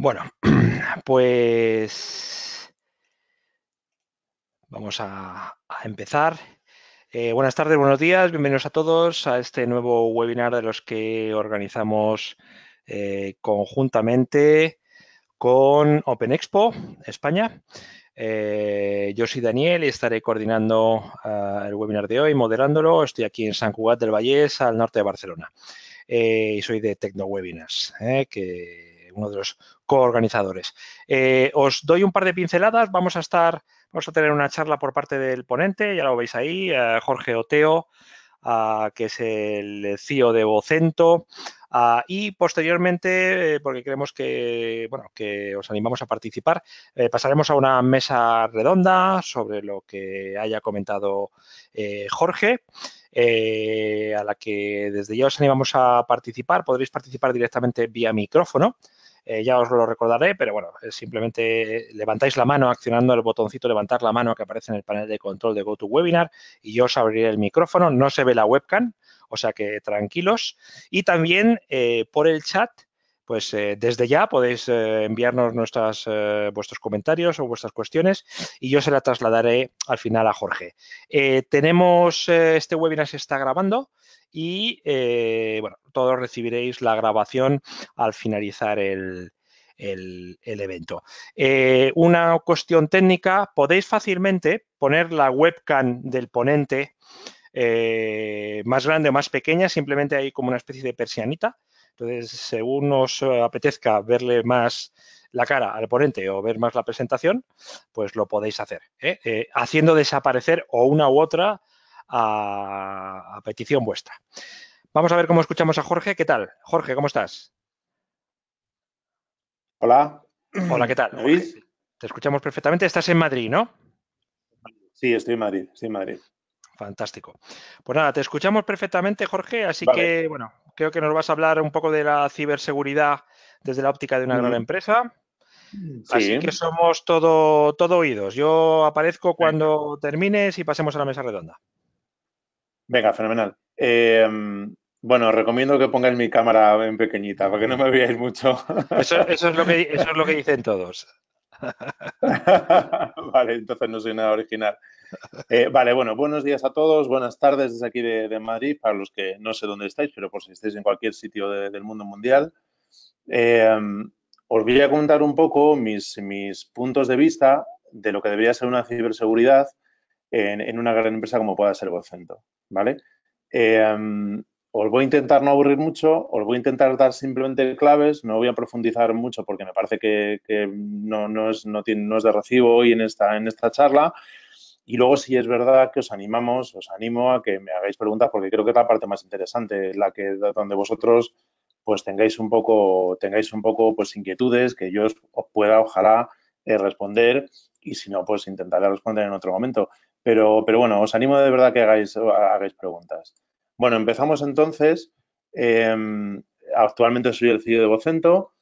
Bueno, pues vamos a, empezar. Eh, buenas tardes, buenos días, bienvenidos a todos a este nuevo webinar de los que organizamos eh, conjuntamente con Open Expo España. Eh, yo soy Daniel y estaré coordinando el webinar de hoy, moderándolo. Estoy aquí en San Cugat del Vallés, al norte de Barcelona. y soy de Tecno Webinars, que uno de los coorganizadores. Eh, os doy un par de pinceladas, vamos a estar, vamos a tener una charla por parte del ponente, ya lo veis ahí, Jorge Oteo, que es el CEO de Vocento, y posteriormente, eh, porque creemos que, bueno, que os animamos a participar, eh, pasaremos a una mesa redonda sobre lo que haya comentado Jorge. a la que desde ya os animamos a participar, podréis participar directamente vía micrófono eh, ya os lo recordaré, pero bueno, simplemente eh, levantáis la mano accionando el botoncito levantar la mano que aparece en el panel de control de GoToWebinar y yo os abriré el micrófono. No se ve la webcam, o sea que tranquilos. Y también eh, por el chat pues desde ya podéis enviarnos nuestras, vuestros comentarios o vuestras cuestiones y yo se la trasladaré al final a Jorge. tenemos, este webinar se está grabando, y eh, bueno, todos recibiréis la grabación al finalizar el, evento. Eh, una cuestión técnica, podéis fácilmente poner la webcam del ponente eh, más grande o más pequeña, simplemente hay como una especie de persianita. Entonces, según os apetezca verle más la cara al ponente o ver más la presentación, pues lo podéis hacer, haciendo desaparecer o una u otra a, petición vuestra. Vamos a ver cómo escuchamos a Jorge. ¿Qué tal? Jorge, ¿cómo estás? Hola. Hola, ¿qué tal? Luis. Te escuchamos perfectamente. Estás en Madrid, ¿no? Sí, estoy en Madrid, Madrid. Fantástico. Pues nada, te escuchamos perfectamente, Jorge, así que, bueno, creo que nos vas a hablar un poco de la ciberseguridad desde la óptica de una gran empresa. Así que somos todo, todo oídos. Yo aparezco cuando termines y pasemos a la mesa redonda. Venga, fenomenal. Em, bueno, recomiendo que pongáis mi cámara en pequeñita, que no me veáis mucho. Eso, es, lo que, eso es lo que dicen todos. vale, entonces no soy nada original. Eh, vale, bueno, buenos días a todos, buenas tardes desde aquí de, Madrid, para los que no sé dónde estáis, pero por si estáis en cualquier sitio del mundo mundial. Em, os voy a contar un poco mis puntos de vista de lo que debería ser una ciberseguridad en, una gran empresa como pueda ser Vocento, ¿vale? Em, os voy a intentar no aburrir mucho, os voy a intentar dar simplemente claves, no voy a profundizar mucho porque me parece que, no, es, no, de recibo hoy en esta, en esta charla. Y luego, si es verdad que os animamos, os animo a que me hagáis preguntas porque creo que es la parte más interesante, la que donde vosotros pues tengáis un poco, tengáis un poco pues inquietudes que yo os, pueda, ojalá, eh, responder y si no, pues intentaré responder en otro momento. Pero, pero bueno, os animo de verdad que hagáis, hagáis preguntas. Bueno, empezamos entonces. Em, actualmente soy el CEO de Vocento,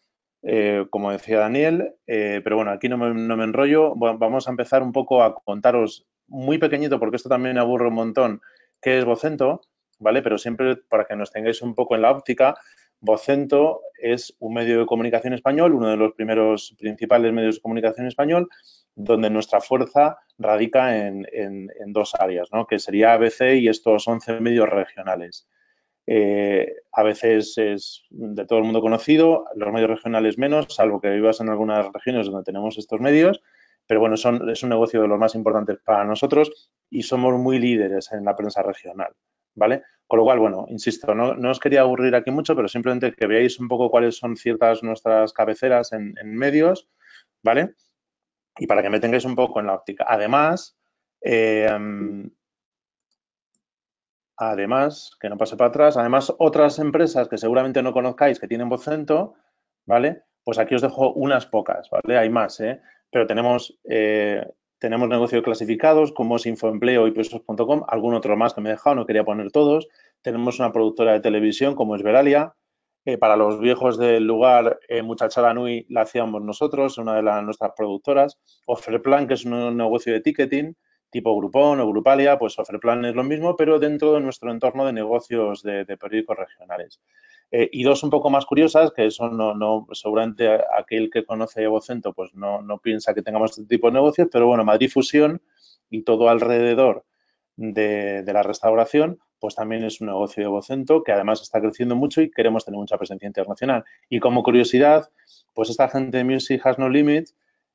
eh, como decía Daniel, eh, pero bueno, aquí no me, enrollo. vamos a empezar un poco a contaros muy pequeñito, porque esto también aburre un montón, qué es Vocento, ¿vale? Pero siempre para que nos tengáis un poco en la óptica, Vocento es un medio de comunicación español, uno de los primeros principales medios de comunicación español, donde nuestra fuerza radica en, dos áreas, ¿no? que sería ABC y estos 11 medios regionales. ABC eh, a veces es de todo el mundo conocido, los medios regionales menos, salvo que vivas en algunas regiones donde tenemos estos medios, pero bueno, son, es un negocio de los más importantes para nosotros y somos muy líderes en la prensa regional, ¿vale? Con lo cual, bueno, insisto, no, os quería aburrir aquí mucho, pero simplemente que veáis un poco cuáles son ciertas nuestras cabeceras en, en medios, ¿vale? Y para que me tengáis un poco en la óptica. Además, em, además, que no pase para atrás, además otras empresas que seguramente no conozcáis que tienen Vocento, ¿vale? Pues aquí os dejo unas pocas, ¿vale? Hay más, ¿eh? Pero tenemos, eh, tenemos negocios clasificados como es Infoempleo y Pesos.com, algún otro más que me he dejado, no quería poner todos. Tenemos una productora de televisión como es Veralia, eh, para los viejos del lugar, eh, Muchachada Nui la hacíamos nosotros, una de las, nuestras productoras. Offerplan, que es un, negocio de ticketing, tipo Groupon o Grupalia, pues Offerplan es lo mismo, pero dentro de nuestro entorno de negocios de, periódicos regionales. Eh, y dos un poco más curiosas, que eso no, no seguramente aquel que conoce Evocento pues no, piensa que tengamos este tipo de negocios, pero bueno, Madrid Fusión y todo alrededor de la restauración, pues también es un negocio de Vocento que además está creciendo mucho y queremos tener mucha presencia internacional. Y como curiosidad, pues esta gente de Music Has No Limit,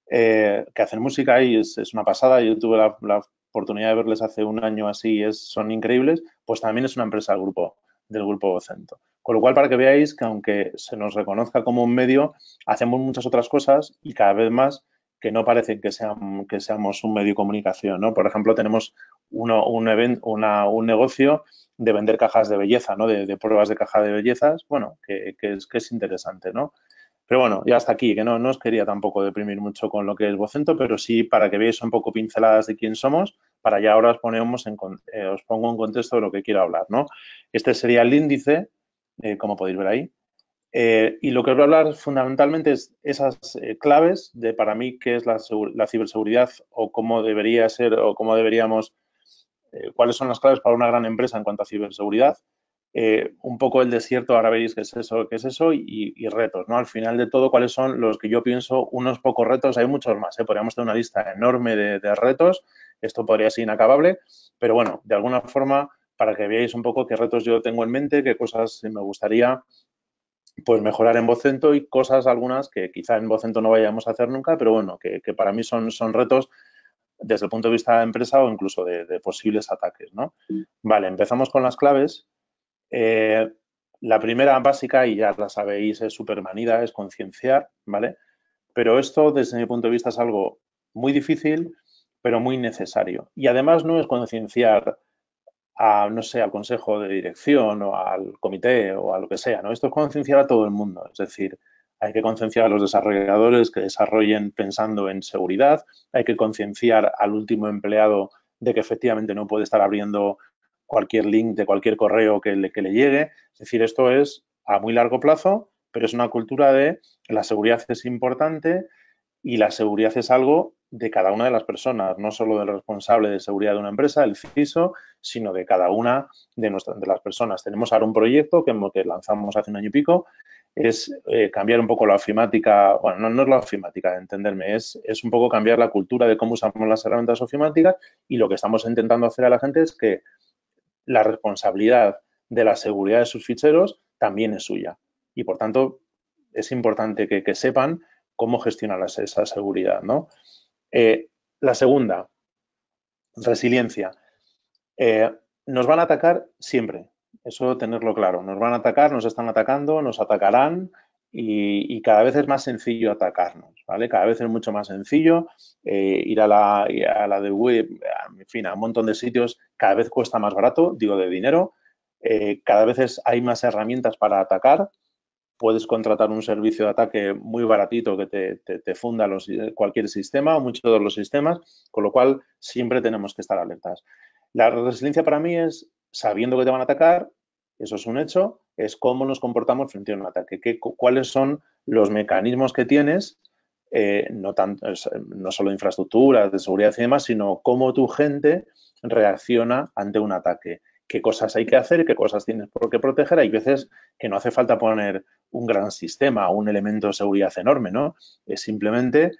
eh, que hacen música y es, una pasada, yo tuve la, oportunidad de verles hace un año así es, son increíbles, pues también es una empresa del grupo, del grupo Vocento. Con lo cual, para que veáis que aunque se nos reconozca como un medio, hacemos muchas otras cosas y cada vez más que no parece que, que seamos un medio de comunicación. ¿no? Por ejemplo, tenemos uno, un, un negocio de vender cajas de belleza, ¿no? De, pruebas de caja de bellezas, bueno, que, es, interesante, ¿no? Pero bueno, ya hasta aquí, que no, no os quería tampoco deprimir mucho con lo que es Vocento, pero sí para que veáis un poco pinceladas de quién somos, para ya ahora os, ponemos eh, os pongo en contexto de lo que quiero hablar, ¿no? Este sería el índice, eh, como podéis ver ahí, eh, y lo que os voy a hablar fundamentalmente es esas claves de para mí qué es la, ciberseguridad o cómo debería ser o cómo deberíamos eh, cuáles son las claves para una gran empresa en cuanto a ciberseguridad, eh, un poco el desierto, ahora veréis qué es eso, qué es eso, y, retos, ¿no? Al final de todo, cuáles son los que yo pienso, unos pocos retos, hay muchos más, ¿eh? podríamos tener una lista enorme de, retos, esto podría ser inacabable, pero bueno, de alguna forma, para que veáis un poco qué retos yo tengo en mente, qué cosas me gustaría pues mejorar en Vocento y cosas algunas que quizá en Vocento no vayamos a hacer nunca, pero bueno, que, para mí son, son retos desde el punto de vista de la empresa o incluso de, posibles ataques. ¿no? Vale, empezamos con las claves. Eh, la primera básica, y ya la sabéis, es supermanida, es concienciar, ¿vale? Pero esto, desde mi punto de vista, es algo muy difícil, pero muy necesario. Y además no es concienciar a, no sé, al consejo de dirección o al comité o a lo que sea, ¿no? Esto es concienciar a todo el mundo. Es decir, hay que concienciar a los desarrolladores que desarrollen pensando en seguridad. Hay que concienciar al último empleado de que efectivamente no puede estar abriendo cualquier link de cualquier correo que le, llegue. Es decir, esto es a muy largo plazo, pero es una cultura de la seguridad es importante y la seguridad es algo de cada una de las personas, no solo del responsable de seguridad de una empresa, el CISO, sino de cada una de, nuestras, las personas. Tenemos ahora un proyecto que, que lanzamos hace un año y pico es eh, cambiar un poco la ofimática, bueno, no, es la ofimática, entenderme, es, un poco cambiar la cultura de cómo usamos las herramientas ofimáticas y lo que estamos intentando hacer a la gente es que la responsabilidad de la seguridad de sus ficheros también es suya. Y por tanto, es importante que, sepan cómo gestionar esa seguridad. ¿no? Eh, la segunda, resiliencia. Eh, nos van a atacar siempre, eso tenerlo claro. Nos van a atacar, nos están atacando, nos atacarán y, cada vez es más sencillo atacarnos, ¿vale? Cada vez es mucho más sencillo eh, ir a la, a de web, en fin, a un montón de sitios, cada vez cuesta más barato, digo, de dinero. Eh, cada vez hay más herramientas para atacar. Puedes contratar un servicio de ataque muy baratito que te, funda los, cualquier sistema o muchos de los sistemas, con lo cual siempre tenemos que estar alertas. La resiliencia para mí es sabiendo que te van a atacar, eso es un hecho, es cómo nos comportamos frente a un ataque, cuáles son los mecanismos que tienes, eh, no, no solo de de seguridad y demás, sino cómo tu gente reacciona ante un ataque, qué cosas hay que hacer, qué cosas tienes por qué proteger. Hay veces que no hace falta poner un gran sistema o un elemento de seguridad enorme, ¿no? Es simplemente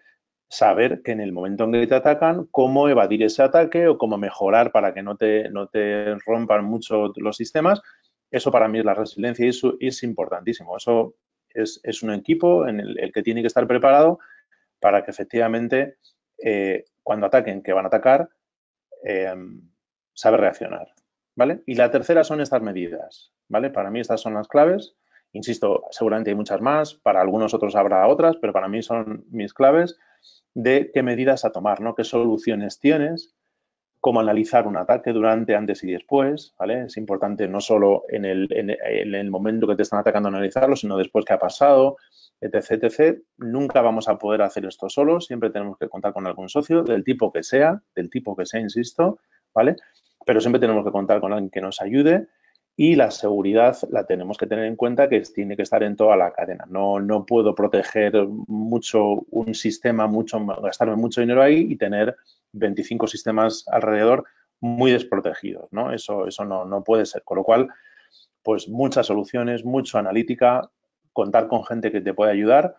saber que en el momento en que te atacan, cómo evadir ese ataque o cómo mejorar para que no te, no te rompan mucho los sistemas eso para mí es la resiliencia y es importantísimo. Eso es, un equipo en el, que tiene que estar preparado para que efectivamente eh, cuando ataquen, que van a atacar, eh, sabe reaccionar. ¿Vale? Y la tercera son estas medidas. ¿Vale? Para mí estas son las claves. Insisto, seguramente hay muchas más, para algunos otros habrá otras, pero para mí son mis claves de qué medidas a tomar, ¿no? qué soluciones tienes cómo analizar un ataque durante, antes y después, ¿vale? Es importante no solo en el, momento que te están atacando analizarlo, sino después que ha pasado, etc, etc. Nunca vamos a poder hacer esto solo. siempre tenemos que contar con algún socio, del tipo que sea, del tipo que sea, insisto, ¿vale? Pero siempre tenemos que contar con alguien que nos ayude y la seguridad la tenemos que tener en cuenta que tiene que estar en toda la cadena. No, no puedo proteger mucho un sistema, mucho, gastarme mucho dinero ahí y tener 25 sistemas alrededor muy desprotegidos, ¿no? Eso, no, puede ser. Con lo cual, pues muchas soluciones, mucho analítica, contar con gente que te puede ayudar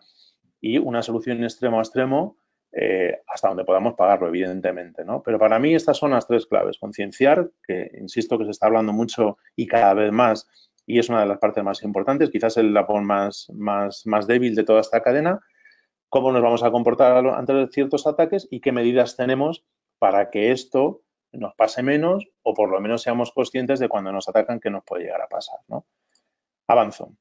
y una solución extremo a extremo eh, hasta donde podamos pagarlo, evidentemente. Pero para mí estas son las tres claves. Concienciar, que insisto que se está hablando mucho y cada vez más, y es una de las partes más importantes, quizás el lapón más, más, más débil de toda esta cadena cómo nos vamos a comportar ante ciertos ataques y qué medidas tenemos para que esto nos pase menos o por lo menos seamos conscientes de cuando nos atacan que nos puede llegar a pasar. Avanzo.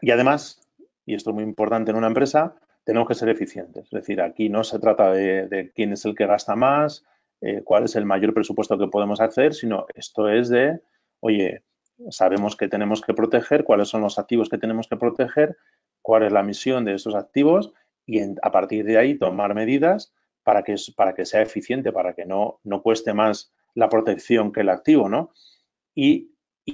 Y además, y esto es muy importante en una empresa, tenemos que ser eficientes. Es decir, aquí no se trata de, quién es el que gasta más, eh, cuál es el mayor presupuesto que podemos hacer, sino esto es de, oye, sabemos que tenemos que proteger, cuáles son los activos que tenemos que proteger, cuál es la misión de estos activos y a partir de ahí tomar medidas para que, para que sea eficiente, para que no, no cueste más la protección que el activo, ¿no? Y,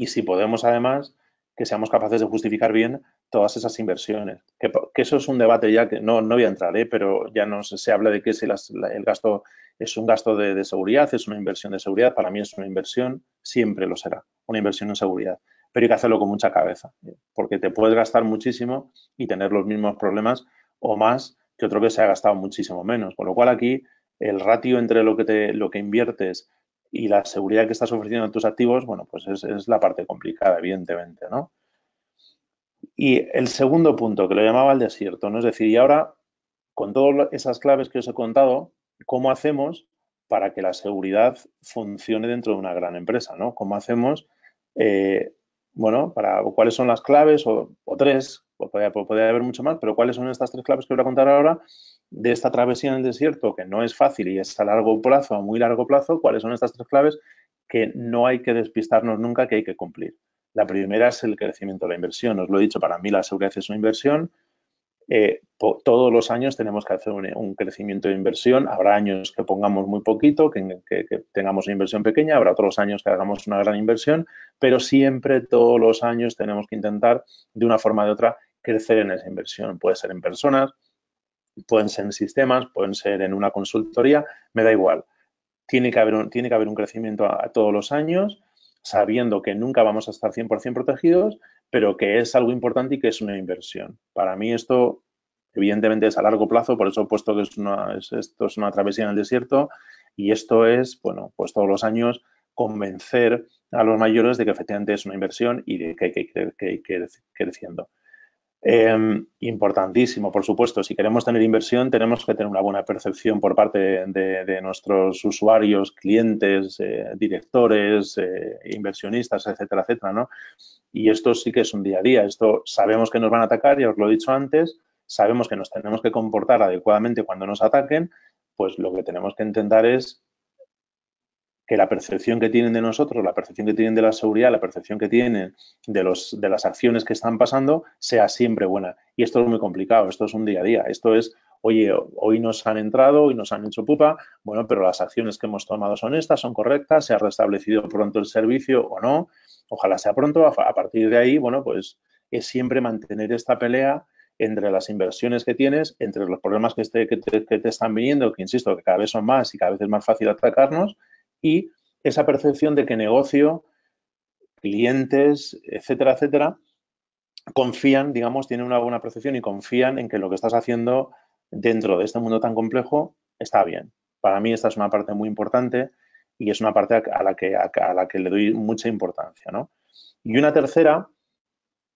si podemos, además, que seamos capaces de justificar bien todas esas inversiones. Que, eso es un debate ya que no, no voy a entrar, ¿eh? pero ya no se, habla de que si el gasto es un gasto de, seguridad, es una inversión de seguridad. Para mí es una inversión, siempre lo será, una inversión en seguridad. Pero hay que hacerlo con mucha cabeza, ¿eh? porque te puedes gastar muchísimo y tener los mismos problemas o más que otro que se ha gastado muchísimo menos. Con lo cual aquí el ratio entre lo que, te, lo que inviertes y la seguridad que estás ofreciendo a tus activos, bueno, pues es, la parte complicada, evidentemente, ¿no? Y el segundo punto, que lo llamaba el desierto, ¿no? Es decir, y ahora, con todas esas claves que os he contado, ¿cómo hacemos para que la seguridad funcione dentro de una gran empresa, ¿no? ¿Cómo hacemos eh, bueno, para cuáles son las claves o, tres, o podría, haber mucho más, pero cuáles son estas tres claves que voy a contar ahora de esta travesía en el desierto, que no es fácil y es a largo plazo, a muy largo plazo, cuáles son estas tres claves que no hay que despistarnos nunca, que hay que cumplir. La primera es el crecimiento de la inversión. Os lo he dicho, para mí la seguridad es una inversión. Eh, todos los años tenemos que hacer un, crecimiento de inversión. Habrá años que pongamos muy poquito, que, tengamos una inversión pequeña, habrá otros años que hagamos una gran inversión, pero siempre todos los años tenemos que intentar, de una forma u otra, crecer en esa inversión. Puede ser en personas, pueden ser en sistemas, pueden ser en una consultoría, me da igual. Tiene que haber un, tiene que haber un crecimiento a todos los años sabiendo que nunca vamos a estar 100% protegidos, pero que es algo importante y que es una inversión. Para mí esto, evidentemente, es a largo plazo, por eso he puesto que es esto es una travesía en el desierto y esto es, bueno, pues todos los años convencer a los mayores de que efectivamente es una inversión y de que hay que ir creciendo. Em, importantísimo, por supuesto. Si queremos tener inversión, tenemos que tener una buena percepción por parte de, nuestros usuarios, clientes, eh, directores, eh, inversionistas, etcétera, etcétera, ¿no? Y esto sí que es un día a día. Esto sabemos que nos van a atacar, ya os lo he dicho antes, sabemos que nos tenemos que comportar adecuadamente cuando nos ataquen, pues lo que tenemos que intentar es que la percepción que tienen de nosotros, la percepción que tienen de la seguridad, la percepción que tienen de, los, de las acciones que están pasando, sea siempre buena. Y esto es muy complicado, esto es un día a día, esto es, oye, hoy nos han entrado, hoy nos han hecho pupa, bueno, pero las acciones que hemos tomado son estas, son correctas, se ha restablecido pronto el servicio o no, ojalá sea pronto, a partir de ahí, bueno, pues es siempre mantener esta pelea entre las inversiones que tienes, entre los problemas que que te están viniendo, que insisto, que cada vez son más y cada vez es más fácil atacarnos, y esa percepción de que negocio, clientes, etcétera, etcétera, confían, digamos, tienen una buena percepción y confían en que lo que estás haciendo dentro de este mundo tan complejo está bien. Para mí esta es una parte muy importante y es una parte a la que, a la que le doy mucha importancia. ¿no? Y una tercera,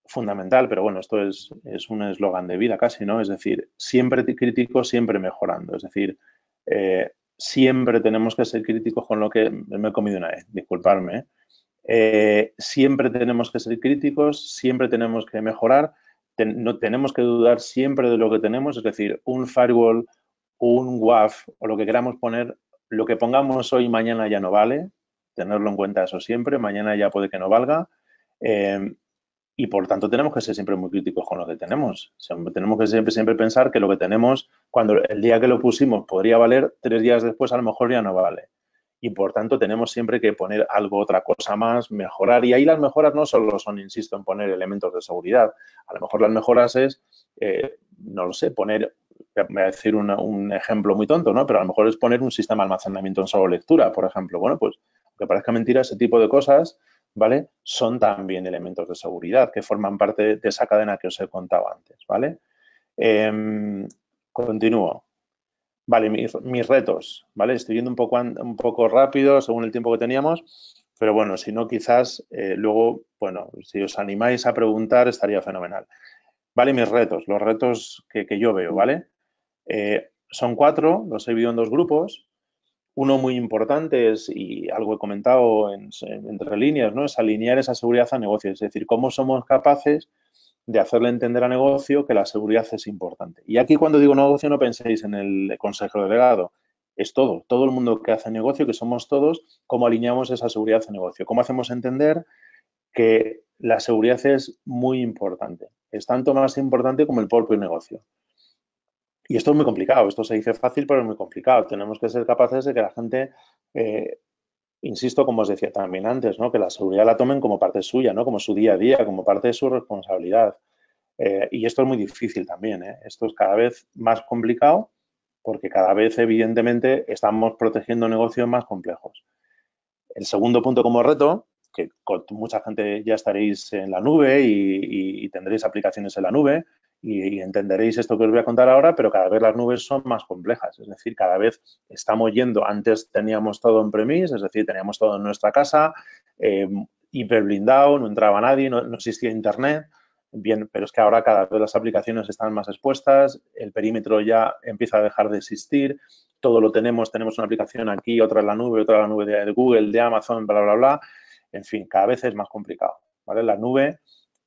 fundamental, pero bueno, esto es, es un eslogan de vida casi, ¿no? Es decir, siempre crítico, siempre mejorando. Es decir, eh, siempre tenemos que ser críticos con lo que me he comido una vez, disculparme. ¿eh? Eh, siempre tenemos que ser críticos, siempre tenemos que mejorar, no tenemos que dudar siempre de lo que tenemos, es decir, un firewall, un WAF o lo que queramos poner, lo que pongamos hoy mañana ya no vale, tenerlo en cuenta eso siempre, mañana ya puede que no valga. Eh, y por tanto tenemos que ser siempre muy críticos con lo que tenemos. tenemos que siempre, siempre pensar que lo que tenemos, cuando el día que lo pusimos podría valer, tres días después a lo mejor ya no vale. Y por tanto tenemos siempre que poner algo, otra cosa más, mejorar. Y ahí las mejoras no solo son, insisto, en poner elementos de seguridad. A lo mejor las mejoras es, eh, no lo sé, poner, voy a decir un ejemplo muy tonto, ¿no? Pero a lo mejor es poner un sistema de almacenamiento en solo lectura, por ejemplo. Bueno, pues que parezca mentira, ese tipo de cosas ¿vale? Son también elementos de seguridad que forman parte de esa cadena que os he contado antes, ¿vale? Em, continúo. Vale, mis, retos, ¿vale? Estoy yendo un poco, rápido según el tiempo que teníamos, pero bueno, si no, quizás eh, luego, bueno, si os animáis a preguntar, estaría fenomenal. Vale, mis retos, los retos que, yo veo, ¿vale? Eh, son cuatro, los he vivido en dos grupos. Uno muy importante es, y algo he comentado entre líneas, ¿no? es alinear esa seguridad a negocio. es decir, cómo somos capaces de hacerle entender a negocio que la seguridad es importante. Y aquí cuando digo negocio no penséis en el consejo delegado, es todo, todo el mundo que hace negocio, que somos todos, cómo alineamos esa seguridad a negocio, cómo hacemos entender que la seguridad es muy importante, es tanto más importante como el propio negocio. Y esto es muy complicado, esto se dice fácil, pero es muy complicado. Tenemos que ser capaces de que la gente, eh, insisto, como os decía también antes, ¿no? que la seguridad la tomen como parte suya, ¿no? como su día a día, como parte de su responsabilidad. Eh, y esto es muy difícil también, ¿eh? esto es cada vez más complicado porque cada vez, evidentemente, estamos protegiendo negocios más complejos. El segundo punto como reto, que con mucha gente ya estaréis en la nube y tendréis aplicaciones en la nube, y, entenderéis esto que os voy a contar ahora, pero cada vez las nubes son más complejas, es decir, cada vez estamos yendo, antes teníamos todo en premis, es decir, teníamos todo en nuestra casa, eh, hiperblindado, no entraba nadie, no, existía internet, bien, pero es que ahora cada vez las aplicaciones están más expuestas, el perímetro ya empieza a dejar de existir, todo lo tenemos, tenemos una aplicación aquí, otra en la nube, otra en la nube de Google, de Amazon, bla, bla, bla. En fin, cada vez es más complicado. ¿vale? La nube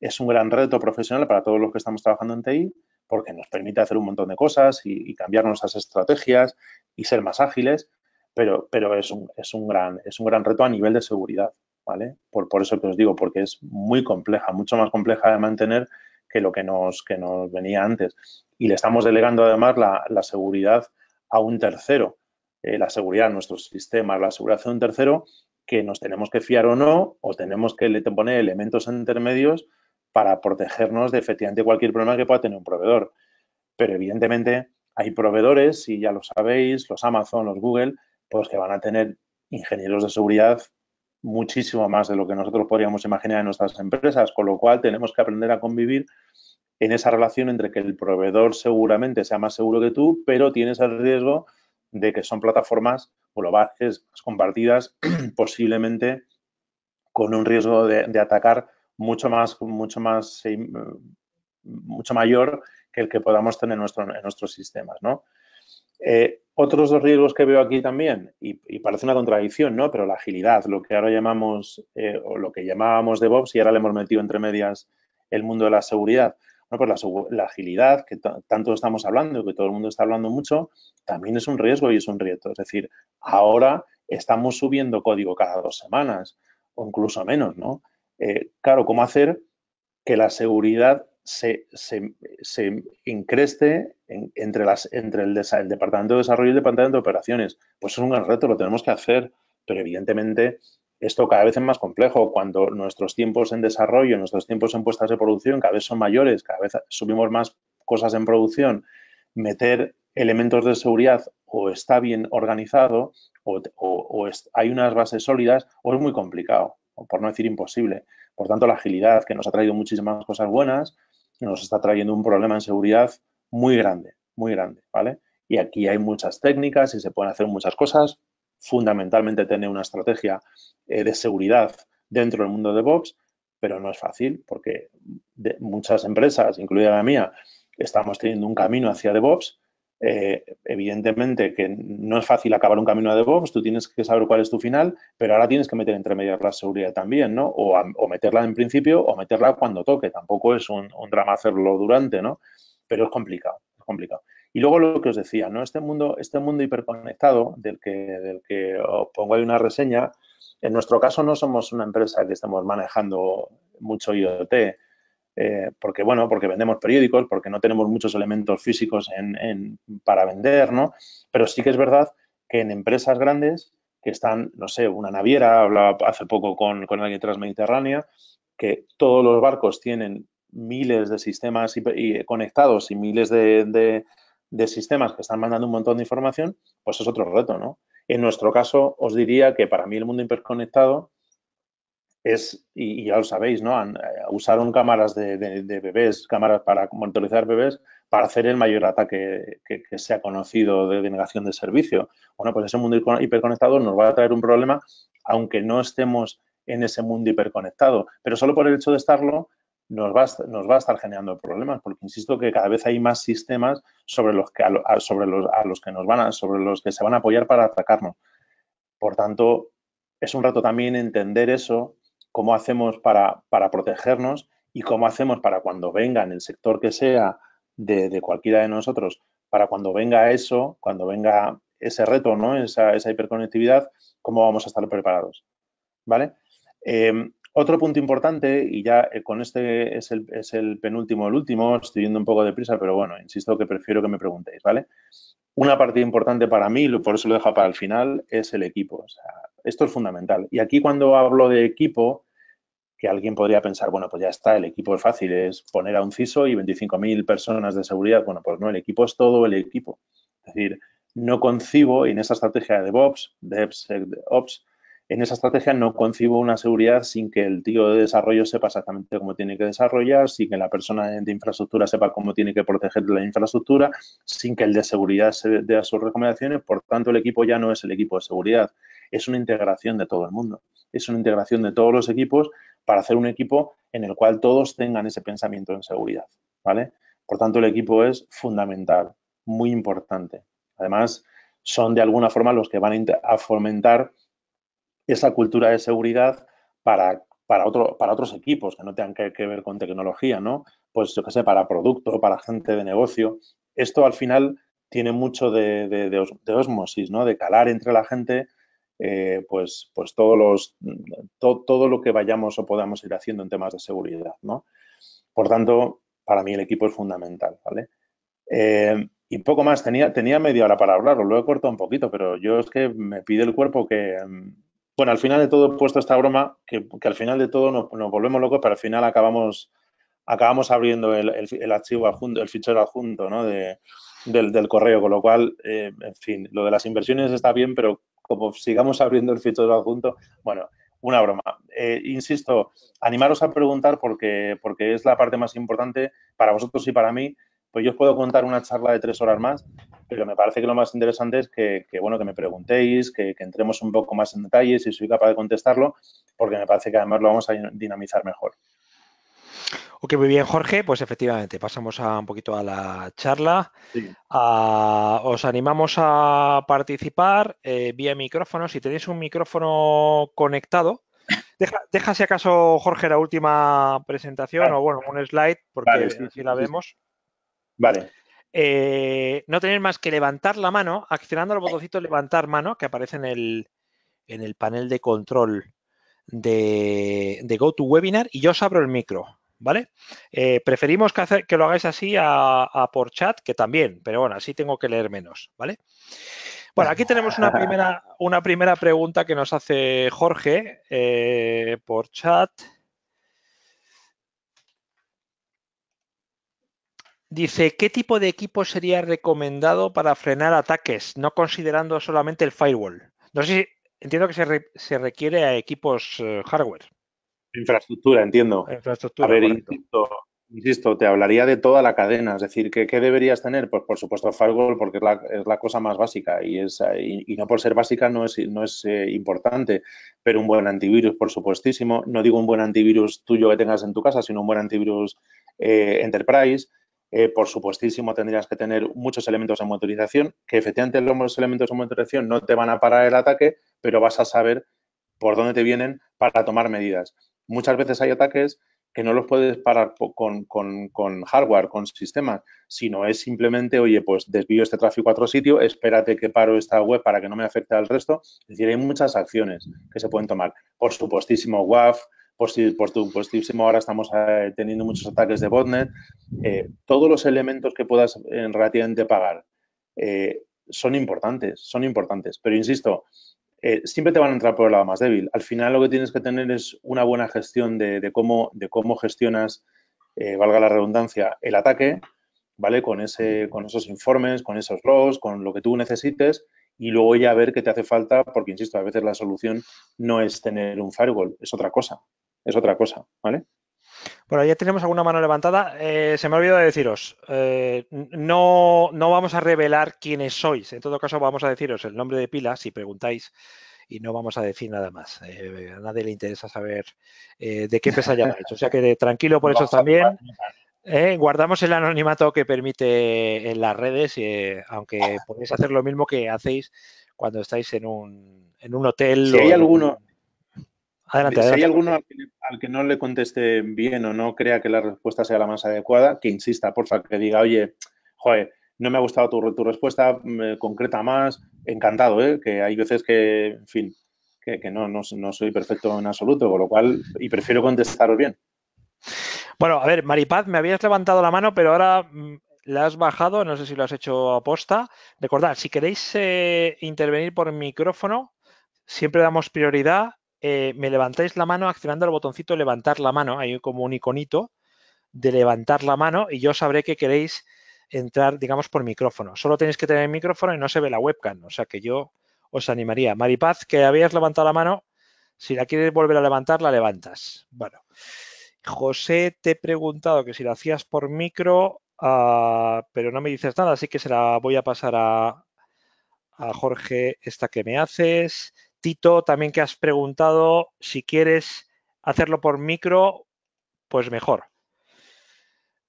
es un gran reto profesional para todos los que estamos trabajando en TI porque nos permite hacer un montón de cosas y, cambiar nuestras estrategias y ser más ágiles, pero, pero es, un, es, un gran, es un gran reto a nivel de seguridad, ¿vale? Por, por eso que os digo, porque es muy compleja, mucho más compleja de mantener que lo que nos, que nos venía antes. Y le estamos delegando además la, la seguridad a un tercero, eh, la seguridad de nuestros sistemas, la seguridad de un tercero que nos tenemos que fiar o no, o tenemos que poner elementos intermedios para protegernos de efectivamente cualquier problema que pueda tener un proveedor. Pero evidentemente hay proveedores, y ya lo sabéis, los Amazon, los Google, pues que van a tener ingenieros de seguridad muchísimo más de lo que nosotros podríamos imaginar en nuestras empresas, con lo cual tenemos que aprender a convivir en esa relación entre que el proveedor seguramente sea más seguro que tú, pero tienes el riesgo de que son plataformas globales compartidas, posiblemente con un riesgo de, de atacar mucho más, mucho más, eh, mucho mayor que el que podamos tener en, nuestros sistemas, ¿no? Eh, otros dos riesgos que veo aquí también, y, parece una contradicción, ¿no? Pero la agilidad, lo que ahora llamamos, eh, o lo que llamábamos DevOps y ahora le hemos metido entre medias el mundo de la seguridad. Pues la, agilidad que tanto estamos hablando, que todo el mundo está hablando mucho, también es un riesgo y es un reto. Es decir, ahora estamos subiendo código cada dos semanas o incluso menos, ¿no? Eh, claro, ¿cómo hacer que la seguridad se, se, increste entre, las, entre el, Departamento de Desarrollo y el Departamento de Operaciones? Pues es un gran reto, lo tenemos que hacer, pero evidentemente esto cada vez es más complejo. Cuando nuestros tiempos en desarrollo, nuestros tiempos en puestas de producción cada vez son mayores, cada vez subimos más cosas en producción, meter elementos de seguridad o está bien organizado o, hay unas bases sólidas o es muy complicado o por no decir imposible. Por tanto, la agilidad, que nos ha traído muchísimas cosas buenas, nos está trayendo un problema en seguridad muy grande, muy grande, ¿vale? Y aquí hay muchas técnicas y se pueden hacer muchas cosas. Fundamentalmente tener una estrategia eh, de seguridad dentro del mundo de DevOps, pero no es fácil porque muchas empresas, incluida la mía, estamos teniendo un camino hacia DevOps eh, evidentemente que no es fácil acabar un camino de DevOps, tú tienes que saber cuál es tu final, pero ahora tienes que meter entre medias la seguridad también, ¿no? O, meterla en principio o meterla cuando toque, tampoco es un, drama hacerlo durante, ¿no? Pero es complicado, es complicado. Y luego lo que os decía, ¿no? Este mundo, este mundo hiperconectado del que, del que os pongo ahí una reseña, en nuestro caso no somos una empresa que estemos manejando mucho IoT, eh, porque bueno, porque vendemos periódicos, porque no tenemos muchos elementos físicos para vender, ¿no? Pero sí que es verdad que en empresas grandes que están, no sé, una naviera, hablaba hace poco con, con alguien transmediterránea, que todos los barcos tienen miles de sistemas conectados y miles de, de, sistemas que están mandando un montón de información, pues es otro reto, ¿no? En nuestro caso, os diría que para mí el mundo hiperconectado es, y, ya lo sabéis, ¿no? Han, eh, usaron cámaras de, bebés, cámaras para monitorizar bebés, para hacer el mayor ataque que, que se ha conocido de denegación de servicio. Bueno, pues ese mundo hiperconectado nos va a traer un problema, aunque no estemos en ese mundo hiperconectado. Pero solo por el hecho de estarlo, nos va, a, nos va a estar generando problemas, porque insisto que cada vez hay más sistemas sobre los que, a, sobre los, a los que nos van a, sobre los que se van a apoyar para atacarnos. Por tanto, es un rato también entender eso cómo hacemos para, protegernos y cómo hacemos para cuando venga en el sector que sea de, cualquiera de nosotros, para cuando venga eso, cuando venga ese reto, ¿no? Esa, esa hiperconectividad, cómo vamos a estar preparados. ¿Vale? Em, otro punto importante, y ya eh, con este es el, es el, penúltimo, el último, estoy yendo un poco de prisa, pero bueno, insisto que prefiero que me preguntéis, ¿vale? Una parte importante para mí, por eso lo dejo para el final, es el equipo. O esto es fundamental. Y aquí cuando hablo de equipo, que alguien podría pensar, bueno, pues ya está, el equipo es fácil, es poner a un CISO y 25.000 personas de seguridad. Bueno, pues no, el equipo es todo el equipo. Es decir, no concibo en esa estrategia de DevOps, DevSecOps, en esa estrategia no concibo una seguridad sin que el tío de desarrollo sepa exactamente cómo tiene que desarrollar, sin que la persona de infraestructura sepa cómo tiene que proteger la infraestructura, sin que el de seguridad se dé a sus recomendaciones. Por tanto, el equipo ya no es el equipo de seguridad es una integración de todo el mundo, es una integración de todos los equipos para hacer un equipo en el cual todos tengan ese pensamiento en seguridad, ¿vale? Por tanto, el equipo es fundamental, muy importante. Además, son de alguna forma los que van a fomentar esa cultura de seguridad para, para otros equipos que no tengan que, ver con tecnología, ¿no? Pues yo qué sé, para producto, para gente de negocio. Esto al final tiene mucho de, de, osmosis, ¿no? De calar entre la gente eh, pues, pues todos los, todo lo que vayamos o podamos ir haciendo en temas de seguridad. ¿no? Por tanto, para mí el equipo es fundamental. Eh, y poco más, tenía, tenía media hora para hablar lo he cortado un poquito, pero yo es que me pide el cuerpo que... Bueno, al final de todo he puesto esta broma, que, al final de todo nos, volvemos locos, pero al final acabamos, acabamos abriendo el, archivo adjunto, el fichero adjunto ¿no? de, del, correo, con lo cual, eh, en fin, lo de las inversiones está bien, pero como sigamos abriendo el fichero adjunto, bueno, una broma. Eh, insisto, animaros a preguntar porque, porque es la parte más importante para vosotros y para mí. Pues yo os puedo contar una charla de tres horas más, pero me parece que lo más interesante es que, bueno, que me preguntéis, que, que, entremos un poco más en detalle, si soy capaz de contestarlo, porque me parece que además lo vamos a dinamizar mejor. Ok, muy bien, Jorge. Pues efectivamente, pasamos a, un poquito a la charla. Ah, os animamos a participar eh, vía micrófono. Si tenéis un micrófono conectado, deja, si acaso, Jorge, la última presentación o bueno, un slide, porque si la vemos. Vale. Eh, no tenéis más que levantar la mano, accionando el botoncito levantar mano que aparece en el, en el panel de control de, de GoToWebinar y yo os abro el micro. ¿vale? Eh, preferimos que, hacer, que, lo hagáis así a, por chat, que también, pero bueno, así tengo que leer menos, ¿vale? Bueno, aquí tenemos una primera, una primera pregunta que nos hace Jorge eh, por chat. Dice, ¿qué tipo de equipo sería recomendado para frenar ataques, no considerando solamente el firewall? No sé si, entiendo que se, se requiere a equipos eh, hardware. Infraestructura, entiendo. Infraestructura. A ver, insisto, te hablaría de toda la cadena. Es decir, ¿qué, qué deberías tener? Pues por supuesto firewall, porque es la, cosa más básica y, es, y, no por ser básica no es, no es eh, importante, pero un buen antivirus, por supuestísimo. No digo un buen antivirus tuyo que tengas en tu casa, sino un buen antivirus eh, enterprise. Eh, por supuestísimo tendrías que tener muchos elementos de motorización que efectivamente los elementos de motorización no te van a parar el ataque, pero vas a saber por dónde te vienen para tomar medidas muchas veces hay ataques que no los puedes parar con, hardware, con sistemas, sino es simplemente, oye, pues desvío este tráfico a otro sitio, espérate que paro esta web para que no me afecte al resto. Es decir, hay muchas acciones que se pueden tomar. Por supuestísimo, WAF, por, supuestísimo, ahora estamos eh, teniendo muchos ataques de botnet. Eh, todos los elementos que puedas eh, relativamente pagar son importantes, son importantes. Pero insisto, eh, siempre te van a entrar por el lado más débil. Al final lo que tienes que tener es una buena gestión de, cómo, gestionas, eh, valga la redundancia, el ataque, ¿vale? Con, con esos informes, con esos logs, con lo que tú necesites y luego ya ver qué te hace falta, porque insisto, a veces la solución no es tener un firewall, es otra cosa, es otra cosa, ¿vale? Bueno, ya tenemos alguna mano levantada. Eh, se me ha olvidado deciros, eh, no, vamos a revelar quiénes sois. En todo caso, vamos a deciros el nombre de pila si preguntáis y no vamos a decir nada más. Eh, a nadie le interesa saber de qué empresa hecho O sea que tranquilo por eso también. guardamos el anonimato que permite en las redes, aunque podéis hacer lo mismo que hacéis cuando estáis en un, en un hotel. Si hay alguno, si hay alguno al que, no le conteste bien o no crea que la respuesta sea la más adecuada, que insista, porfa, que diga, oye, no me ha gustado tu, respuesta, concreta más, encantado, ¿eh? que hay veces que, fin, que, no, no, soy perfecto en absoluto, por lo cual, y prefiero contestaros bien. Bueno, a ver, Maripaz, me habías levantado la mano, pero ahora mm, la has bajado, no sé si lo has hecho aposta. Recordad, si queréis eh, intervenir por micrófono, siempre damos prioridad eh, me levantáis la mano accionando el botoncito levantar la mano. Hay como un iconito de levantar la mano y yo sabré que queréis entrar, digamos, por micrófono. Solo tenéis que tener el micrófono y no se ve la webcam. O sea que yo os animaría. Maripaz, que habías levantado la mano, si la quieres volver a levantar, la levantas. Bueno. José, te he preguntado que si la hacías por micro, ah, pero no me dices nada, así que se la voy a pasar a, a Jorge esta que me haces. Tito, también que has preguntado si quieres hacerlo por micro, pues mejor.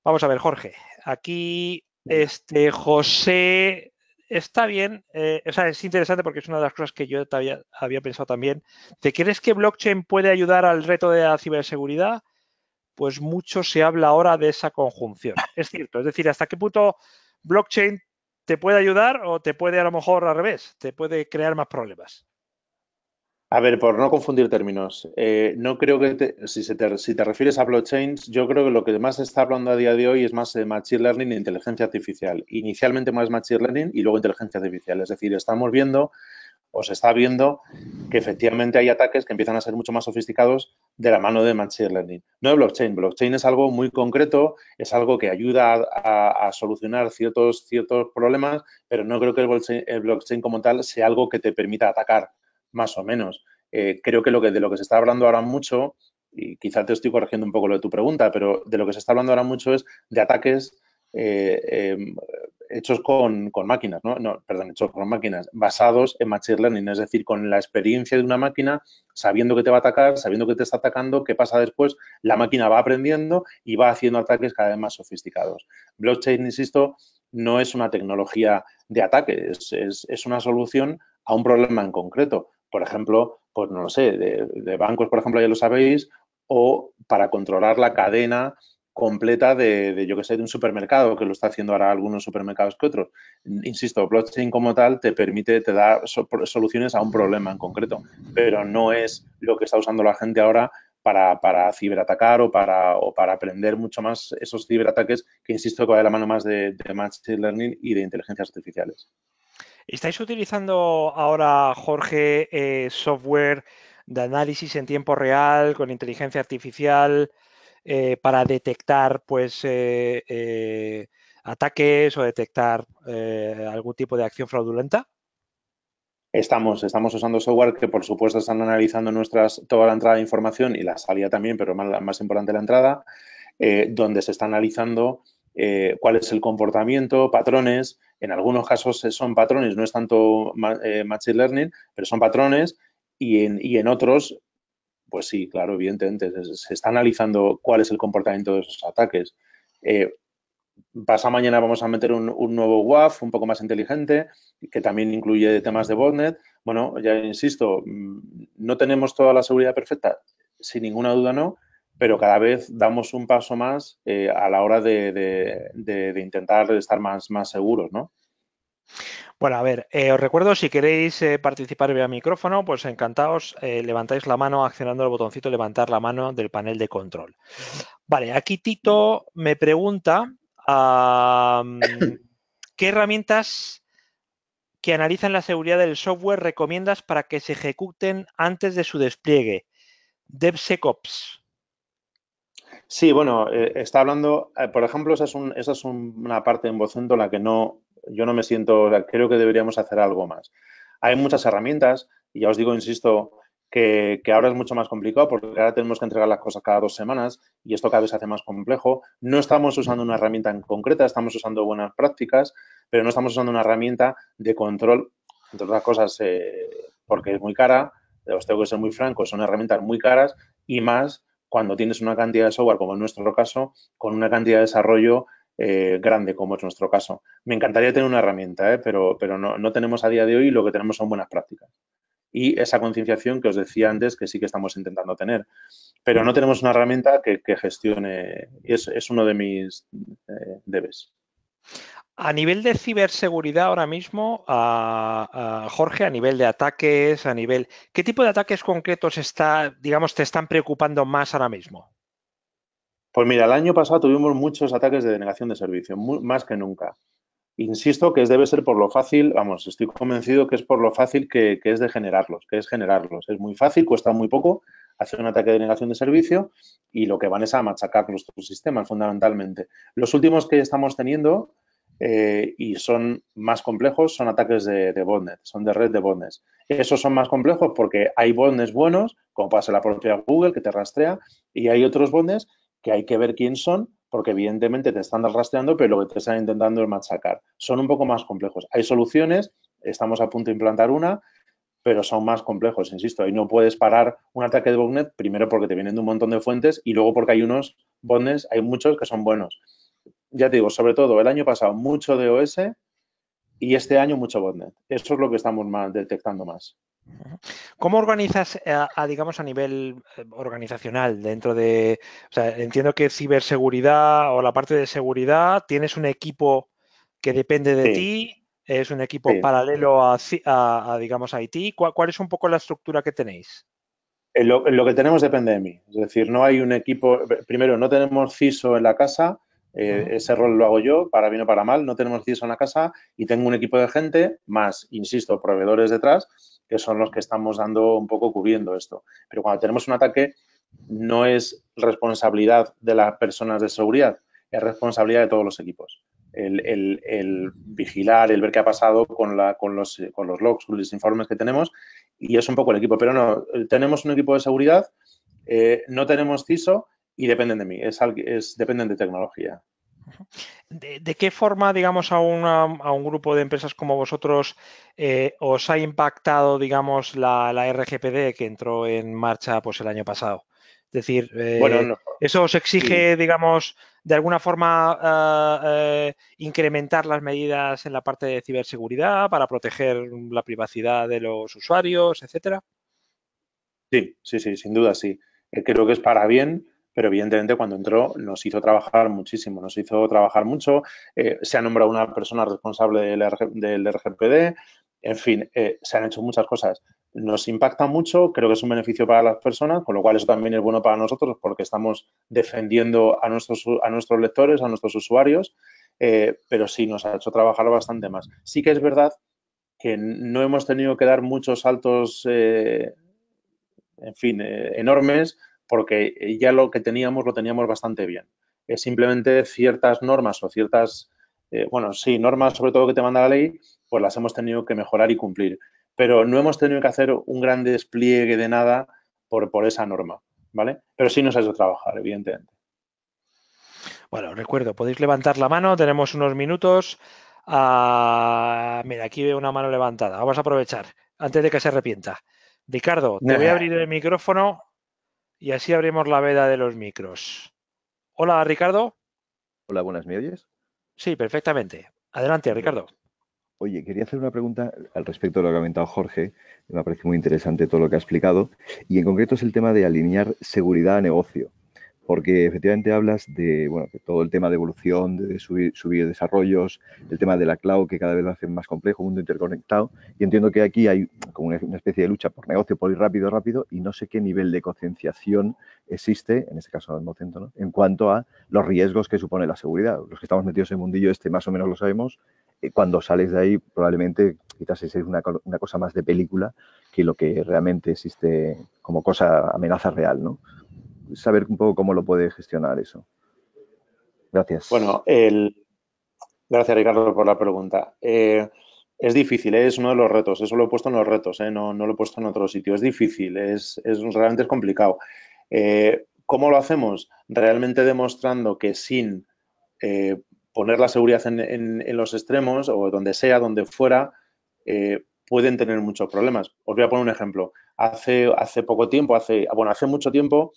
Vamos a ver, Jorge. Aquí, este José está bien, eh, o sea, es interesante porque es una de las cosas que yo había, había pensado también. ¿Te crees que blockchain puede ayudar al reto de la ciberseguridad? Pues mucho se habla ahora de esa conjunción. Es cierto, es decir, ¿hasta qué punto blockchain te puede ayudar o te puede a lo mejor al revés, te puede crear más problemas? A ver, por no confundir términos, eh, no creo que si, se te, si, te, refieres a blockchains, yo creo que lo que más se está hablando a día de hoy es más de machine learning e inteligencia artificial. Inicialmente más machine learning y luego inteligencia artificial. Es decir, estamos viendo o se está viendo que efectivamente hay ataques que empiezan a ser mucho más sofisticados de la mano de Machine Learning. No de blockchain, blockchain es algo muy concreto, es algo que ayuda a, solucionar ciertos, ciertos problemas, pero no creo que el blockchain, como tal sea algo que te permita atacar más o menos. Eh, creo que, lo que de lo que se está hablando ahora mucho, y quizá te estoy corrigiendo un poco lo de tu pregunta, pero de lo que se está hablando ahora mucho es de ataques eh, em, hechos con, máquinas, ¿no? Perdón, hechos con máquinas, basados en machine learning, es decir, con la experiencia de una máquina, sabiendo que te va a atacar, sabiendo que te está atacando, qué pasa después, la máquina va aprendiendo y va haciendo ataques cada vez más sofisticados. Blockchain, insisto, no es una tecnología de ataque, es una solución a un problema en concreto por ejemplo, pues no lo sé, de, bancos, por ejemplo, ya lo sabéis, o para controlar la cadena completa de, de yo que sé, de un supermercado, que lo está haciendo ahora algunos supermercados que otros. Insisto, blockchain como tal te permite, te da soluciones a un problema en concreto, pero no es lo que está usando la gente ahora para, para ciberatacar o para, o para aprender mucho más esos ciberataques que, insisto, que va de la mano más de, de Machine Learning y de inteligencias artificiales. ¿Estáis utilizando ahora, Jorge, eh, software de análisis en tiempo real con inteligencia artificial eh, para detectar pues, eh, ataques o detectar algún tipo de acción fraudulenta? Estamos, estamos usando software que por supuesto están analizando nuestras, toda la entrada de información y la salida también, pero más importante la entrada, donde se está analizando cuál es el comportamiento, patrones, en algunos casos eh, son patrones, no es tanto eh, Machine Learning, pero son patrones y en, otros, pues sí, claro, evidentemente, se está analizando cuál es el comportamiento de esos ataques. Eh, pasa mañana vamos a meter un, nuevo WAF un poco más inteligente, que también incluye temas de botnet. Bueno, ya insisto, mm, no tenemos toda la seguridad perfecta, sin ninguna duda no, pero cada vez damos un paso más eh, a la hora de, intentar estar más, seguros, ¿no? Bueno, a ver, eh, os recuerdo, si queréis eh, participar vía micrófono, pues encantados, levantáis la mano accionando el botoncito levantar la mano del panel de control. Vale, aquí Tito me pregunta qué herramientas que analizan la seguridad del software recomiendas para que se ejecuten antes de su despliegue. DevSecOps. Sí, bueno, eh, está hablando, eh, por ejemplo, esa es, una parte en Vocento en la que no, yo no me siento, creo que deberíamos hacer algo más. Hay muchas herramientas, y ya os digo, insisto, que, ahora es mucho más complicado porque ahora tenemos que entregar las cosas cada dos semanas y esto cada vez se hace más complejo. No estamos usando una herramienta en concreta, estamos usando buenas prácticas, pero no estamos usando una herramienta de control, entre otras cosas, eh, porque es muy cara, os tengo que ser muy franco, son herramientas muy caras y más cuando tienes una cantidad de software, como en nuestro caso, con una cantidad de desarrollo eh, grande, como es nuestro caso. Me encantaría tener una herramienta, eh, pero, no, tenemos a día de hoy lo que tenemos son buenas prácticas. Y esa concienciación que os decía antes que sí que estamos intentando tener. Pero no tenemos una herramienta que, gestione, y es, es, uno de mis eh, debes. A nivel de ciberseguridad ahora mismo, Jorge, a nivel de ataques, a nivel. ¿Qué tipo de ataques concretos está, digamos, te están preocupando más ahora mismo? Pues mira, el año pasado tuvimos muchos ataques de denegación de servicio, más que nunca. Insisto que debe ser por lo fácil, vamos, estoy convencido que es por lo fácil que, es de generarlos, que es generarlos. Es muy fácil, cuesta muy poco hacer un ataque de denegación de servicio y lo que van es a machacar nuestros sistemas fundamentalmente. Los últimos que estamos teniendo eh, y son más complejos, son ataques de, de botnet, son de red de botnets. Esos son más complejos porque hay botnets buenos, como pasa la propia Google, que te rastrea, y hay otros botnets que hay que ver quién son, porque evidentemente te están rastreando, pero lo que te están intentando es machacar. Son un poco más complejos. Hay soluciones, estamos a punto de implantar una, pero son más complejos, insisto. Ahí no puedes parar un ataque de botnet, primero porque te vienen de un montón de fuentes y luego porque hay unos botnets, hay muchos que son buenos ya te digo, sobre todo el año pasado mucho DOS y este año mucho botnet. Eso es lo que estamos detectando más. ¿Cómo organizas, eh, a, digamos, a nivel eh, organizacional dentro de, o sea, entiendo que ciberseguridad o la parte de seguridad, tienes un equipo que depende de ti, es un equipo paralelo a, digamos, a IT. ¿Cuál, es un poco la estructura que tenéis? Lo, lo, que tenemos depende de mí. Es decir, no hay un equipo, primero, no tenemos CISO en la casa, eh, ese rol lo hago yo, para bien o para mal, no tenemos CISO en la casa y tengo un equipo de gente, más, insisto, proveedores detrás, que son los que estamos dando un poco cubriendo esto. Pero cuando tenemos un ataque, no es responsabilidad de las personas de seguridad, es responsabilidad de todos los equipos. El, vigilar, el ver qué ha pasado con, con, los, con los logs, con los informes que tenemos, y es un poco el equipo. Pero no, eh, tenemos un equipo de seguridad, eh, no tenemos CISO, y dependen de mí, es, es dependen de tecnología. ¿De, qué forma, digamos, a, un grupo de empresas como vosotros eh, os ha impactado, digamos, la, RGPD que entró en marcha pues, el año pasado? Es decir, eh, bueno, ¿eso os exige, digamos, de alguna forma ah, eh, incrementar las medidas en la parte de ciberseguridad para proteger la privacidad de los usuarios, etcétera? Sí, sí, sí, sin duda sí. Creo que es para bien pero evidentemente cuando entró nos hizo trabajar muchísimo, nos hizo trabajar mucho, eh, se ha nombrado una persona responsable del, RGPD, en fin, eh, se han hecho muchas cosas. Nos impacta mucho, creo que es un beneficio para las personas, con lo cual eso también es bueno para nosotros porque estamos defendiendo a nuestros, a nuestros lectores, a nuestros usuarios, eh, pero sí nos ha hecho trabajar bastante más. Sí que es verdad que no hemos tenido que dar muchos saltos, en fin, enormes porque eh, ya lo que teníamos lo teníamos bastante bien. Es eh, simplemente ciertas normas o ciertas, eh, bueno, sí, normas sobre todo que te manda la ley, pues las hemos tenido que mejorar y cumplir. Pero no hemos tenido que hacer un gran despliegue de nada por, esa norma, ¿vale? Pero sí nos ha hecho trabajar, evidentemente. Bueno, recuerdo, podéis levantar la mano, tenemos unos minutos. Ah, mira, aquí veo una mano levantada. Vamos a aprovechar antes de que se arrepienta. Ricardo, te voy a abrir el micrófono y así abrimos la veda de los micros. Hola, Ricardo. Hola, buenas, ¿me oyes? Sí, perfectamente. Adelante, Ricardo. Oye, quería hacer una pregunta al respecto de lo que ha comentado Jorge. Me parece muy interesante todo lo que ha explicado. Y en concreto es el tema de alinear seguridad a negocio porque efectivamente hablas de, bueno, todo el tema de evolución, de subir, subir, desarrollos, el tema de la cloud que cada vez lo a más complejo, mundo interconectado, y entiendo que aquí hay como una especie de lucha por negocio, por ir rápido, rápido, y no sé qué nivel de concienciación existe, en este caso en Mocento, ¿no? en cuanto a los riesgos que supone la seguridad. Los que estamos metidos en el mundillo este más o menos lo sabemos, eh, cuando sales de ahí probablemente quizás es una, una cosa más de película que lo que realmente existe como cosa, amenaza real, ¿no? saber un poco cómo lo puede gestionar eso. Gracias. Bueno, el... gracias Ricardo por la pregunta. Eh, es difícil, es uno de los retos. Eso lo he puesto en los retos, eh, no, no, lo he puesto en otro sitio. Es difícil, es, realmente es complicado. Eh, ¿Cómo lo hacemos? Realmente demostrando que sin poner la seguridad en, los extremos o donde sea, donde fuera, pueden tener muchos problemas. Os voy a poner un ejemplo. Hace, hace poco tiempo, hace, bueno, hace mucho tiempo,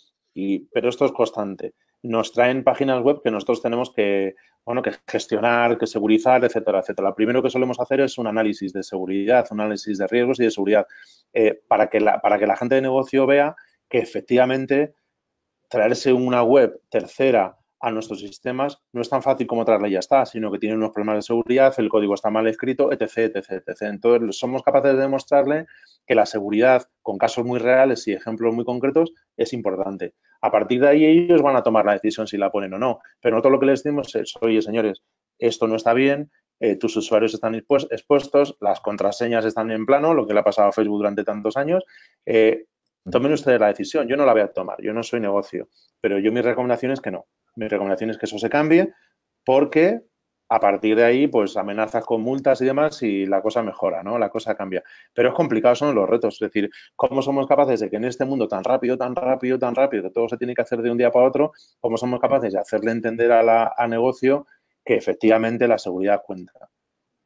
pero esto es constante. Nos traen páginas web que nosotros tenemos que, bueno, que gestionar, que segurizar, etcétera, etcétera. Lo primero que solemos hacer es un análisis de seguridad, un análisis de riesgos y de seguridad, eh, para, que para que la gente de negocio vea que efectivamente traerse una web tercera a nuestros sistemas no es tan fácil como traerla y ya está, sino que tiene unos problemas de seguridad, el código está mal escrito, etc, etc, etc. Entonces, somos capaces de demostrarle que la seguridad, con casos muy reales y ejemplos muy concretos, es importante. A partir de ahí ellos van a tomar la decisión si la ponen o no. Pero todo lo que les decimos es, oye, señores, esto no está bien, eh, tus usuarios están expuestos, las contraseñas están en plano, lo que le ha pasado a Facebook durante tantos años. Eh, tomen ustedes la decisión, yo no la voy a tomar, yo no soy negocio, pero yo mi recomendación es que no mi recomendación es que eso se cambie porque a partir de ahí, pues amenazas con multas y demás y la cosa mejora, ¿no? La cosa cambia. Pero es complicado, son los retos. Es decir, ¿cómo somos capaces de que en este mundo tan rápido, tan rápido, tan rápido, que todo se tiene que hacer de un día para otro, cómo somos capaces de hacerle entender a, la, a negocio que efectivamente la seguridad cuenta?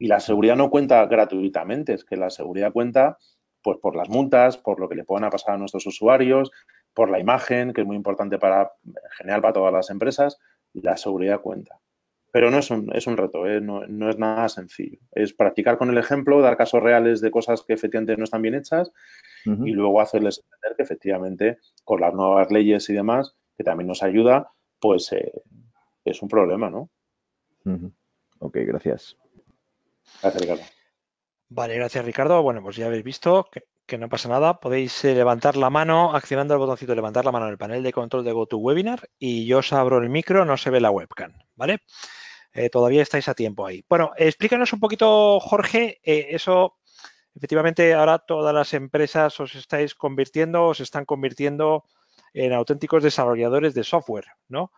Y la seguridad no cuenta gratuitamente, es que la seguridad cuenta pues por las multas, por lo que le puedan pasar a nuestros usuarios, por la imagen, que es muy importante para, en general para todas las empresas, la seguridad cuenta. Pero no es un, es un reto, ¿eh? no, es nada sencillo. Es practicar con el ejemplo, dar casos reales de cosas que efectivamente no están bien hechas y luego hacerles entender que efectivamente con las nuevas leyes y demás, que también nos ayuda, pues eh, es un problema, ¿no? Ok, gracias. Gracias, Ricardo. Vale, gracias Ricardo. Bueno, pues ya habéis visto que que no pasa nada, podéis eh, levantar la mano accionando el botoncito de levantar la mano en el panel de control de GoToWebinar y yo os abro el micro, no se ve la webcam, ¿vale? Eh, todavía estáis a tiempo ahí. Bueno, explícanos un poquito, Jorge, eh, eso, efectivamente, ahora todas las empresas os estáis convirtiendo, os están convirtiendo en auténticos desarrolladores de software, ¿no?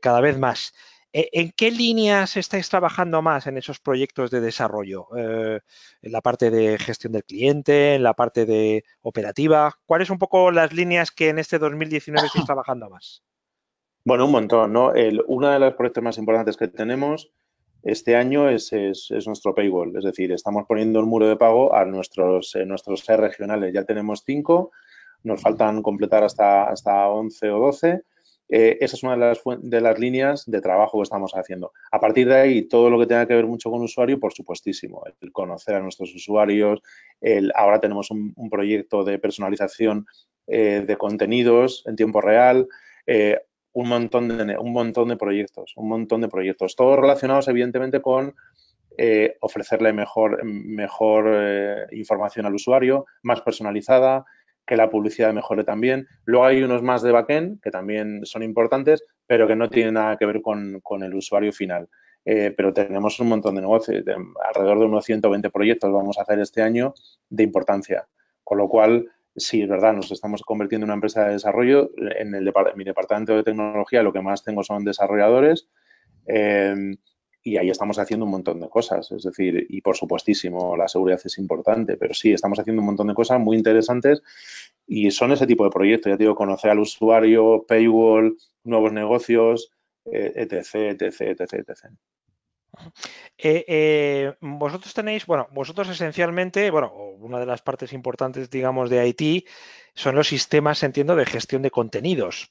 cada vez más. Eh, ¿En qué líneas estáis trabajando más en esos proyectos de desarrollo? Eh, ¿En la parte de gestión del cliente? ¿En la parte de operativa? ¿Cuáles son un poco las líneas que en este 2019 estáis trabajando más? Bueno, un montón, ¿no? uno de los proyectos más importantes que tenemos este año es, nuestro paywall, es decir, estamos poniendo el muro de pago a nuestros, eh, regionales. Ya tenemos cinco, nos faltan completar hasta, hasta 11 o 12 eh, esa es una de las, de las, líneas de trabajo que estamos haciendo. A partir de ahí, todo lo que tenga que ver mucho con usuario, por supuestísimo, el conocer a nuestros usuarios, el, ahora tenemos un, proyecto de personalización eh, de contenidos en tiempo real, eh, un, montón de, un montón de proyectos, un montón de proyectos, todos relacionados evidentemente con ofrecerle mejor, mejor información al usuario, más personalizada, que la publicidad mejore también. Luego hay unos más de backend que también son importantes, pero que no tienen nada que ver con, el usuario final. Eh, pero tenemos un montón de negocios, alrededor de unos 120 proyectos vamos a hacer este año de importancia. Con lo cual, sí, es verdad, nos estamos convirtiendo en una empresa de desarrollo. En, el, mi departamento de tecnología lo que más tengo son desarrolladores. Eh, y ahí estamos haciendo un montón de cosas. Es decir, y por supuestísimo, la seguridad es importante, pero sí, estamos haciendo un montón de cosas muy interesantes y son ese tipo de proyectos. Ya digo, conocer al usuario, paywall, nuevos negocios, eh, etc, etc, etc, etc. Eh, eh, vosotros tenéis, bueno, vosotros esencialmente, bueno, una de las partes importantes, digamos, de IT son los sistemas, entiendo, de gestión de contenidos,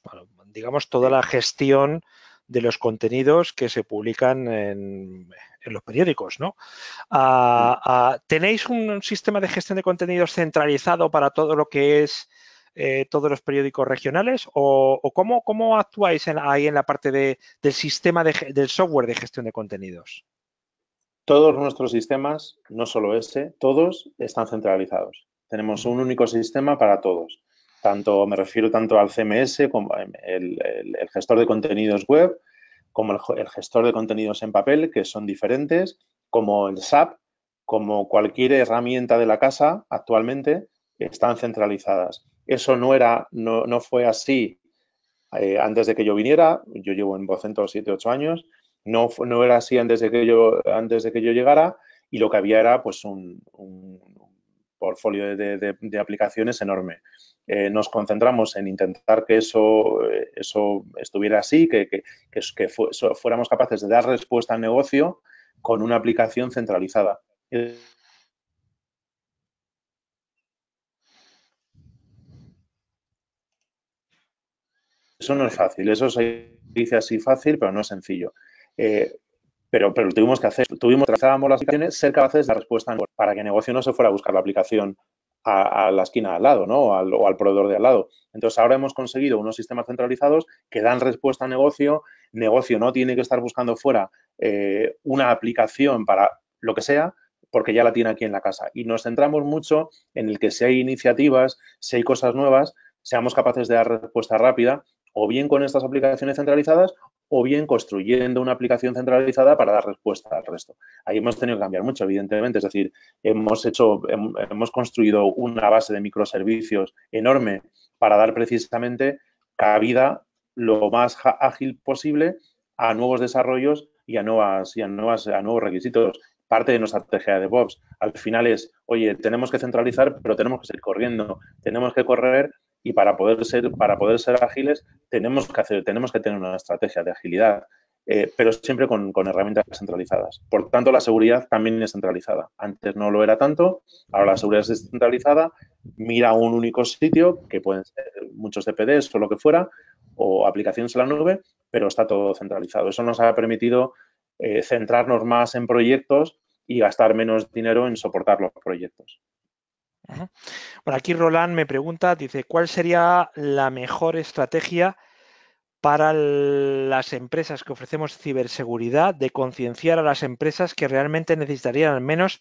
digamos, toda la gestión de los contenidos que se publican en, los periódicos. ¿no? Ah, ah, ¿Tenéis un sistema de gestión de contenidos centralizado para todo lo que es eh, todos los periódicos regionales? ¿O, cómo, actuáis en, ahí en la parte del sistema de, del software de gestión de contenidos? Todos nuestros sistemas, no solo ese, todos están centralizados. Tenemos un único sistema para todos tanto me refiero tanto al CMS como el, gestor de contenidos web, como el, gestor de contenidos en papel, que son diferentes, como el SAP, como cualquier herramienta de la casa actualmente, están centralizadas. Eso no era, no, no fue así eh, antes de que yo viniera, yo llevo en Vocento 7, 8 años, no, no era así antes de que yo, antes de que yo llegara, y lo que había era pues un portfolio de, aplicaciones enorme. Eh, nos concentramos en intentar que eso, eh, estuviera así, que, fuéramos capaces de dar respuesta al negocio con una aplicación centralizada. Eso no es fácil, eso se dice así fácil, pero no es sencillo. Eh, pero, pero tuvimos que hacer. Tuvimos, trazábamos las aplicaciones, ser capaces de la respuesta para que el negocio no se fuera a buscar la aplicación a, la esquina al lado, ¿no? O al, proveedor de al lado. Entonces, ahora hemos conseguido unos sistemas centralizados que dan respuesta a negocio. Negocio no tiene que estar buscando fuera eh, una aplicación para lo que sea, porque ya la tiene aquí en la casa. Y nos centramos mucho en el que si hay iniciativas, si hay cosas nuevas, seamos capaces de dar respuesta rápida, o bien con estas aplicaciones centralizadas, o bien construyendo una aplicación centralizada para dar respuesta al resto. Ahí hemos tenido que cambiar mucho, evidentemente, es decir, hemos hecho, hemos construido una base de microservicios enorme para dar precisamente cabida lo más ágil posible a nuevos desarrollos y a nuevas y nuevas a nuevos requisitos. Parte de nuestra estrategia de DevOps al final es, oye, tenemos que centralizar, pero tenemos que seguir corriendo, tenemos que correr y para poder ser, para poder ser ágiles tenemos que, hacer, tenemos que tener una estrategia de agilidad, eh, pero siempre con, herramientas centralizadas. Por tanto, la seguridad también es centralizada. Antes no lo era tanto, ahora la seguridad es centralizada, mira un único sitio, que pueden ser muchos DPDs o lo que fuera, o aplicaciones en la nube, pero está todo centralizado. Eso nos ha permitido eh, centrarnos más en proyectos y gastar menos dinero en soportar los proyectos. Bueno, aquí Roland me pregunta, dice, ¿cuál sería la mejor estrategia para las empresas que ofrecemos ciberseguridad de concienciar a las empresas que realmente necesitarían al menos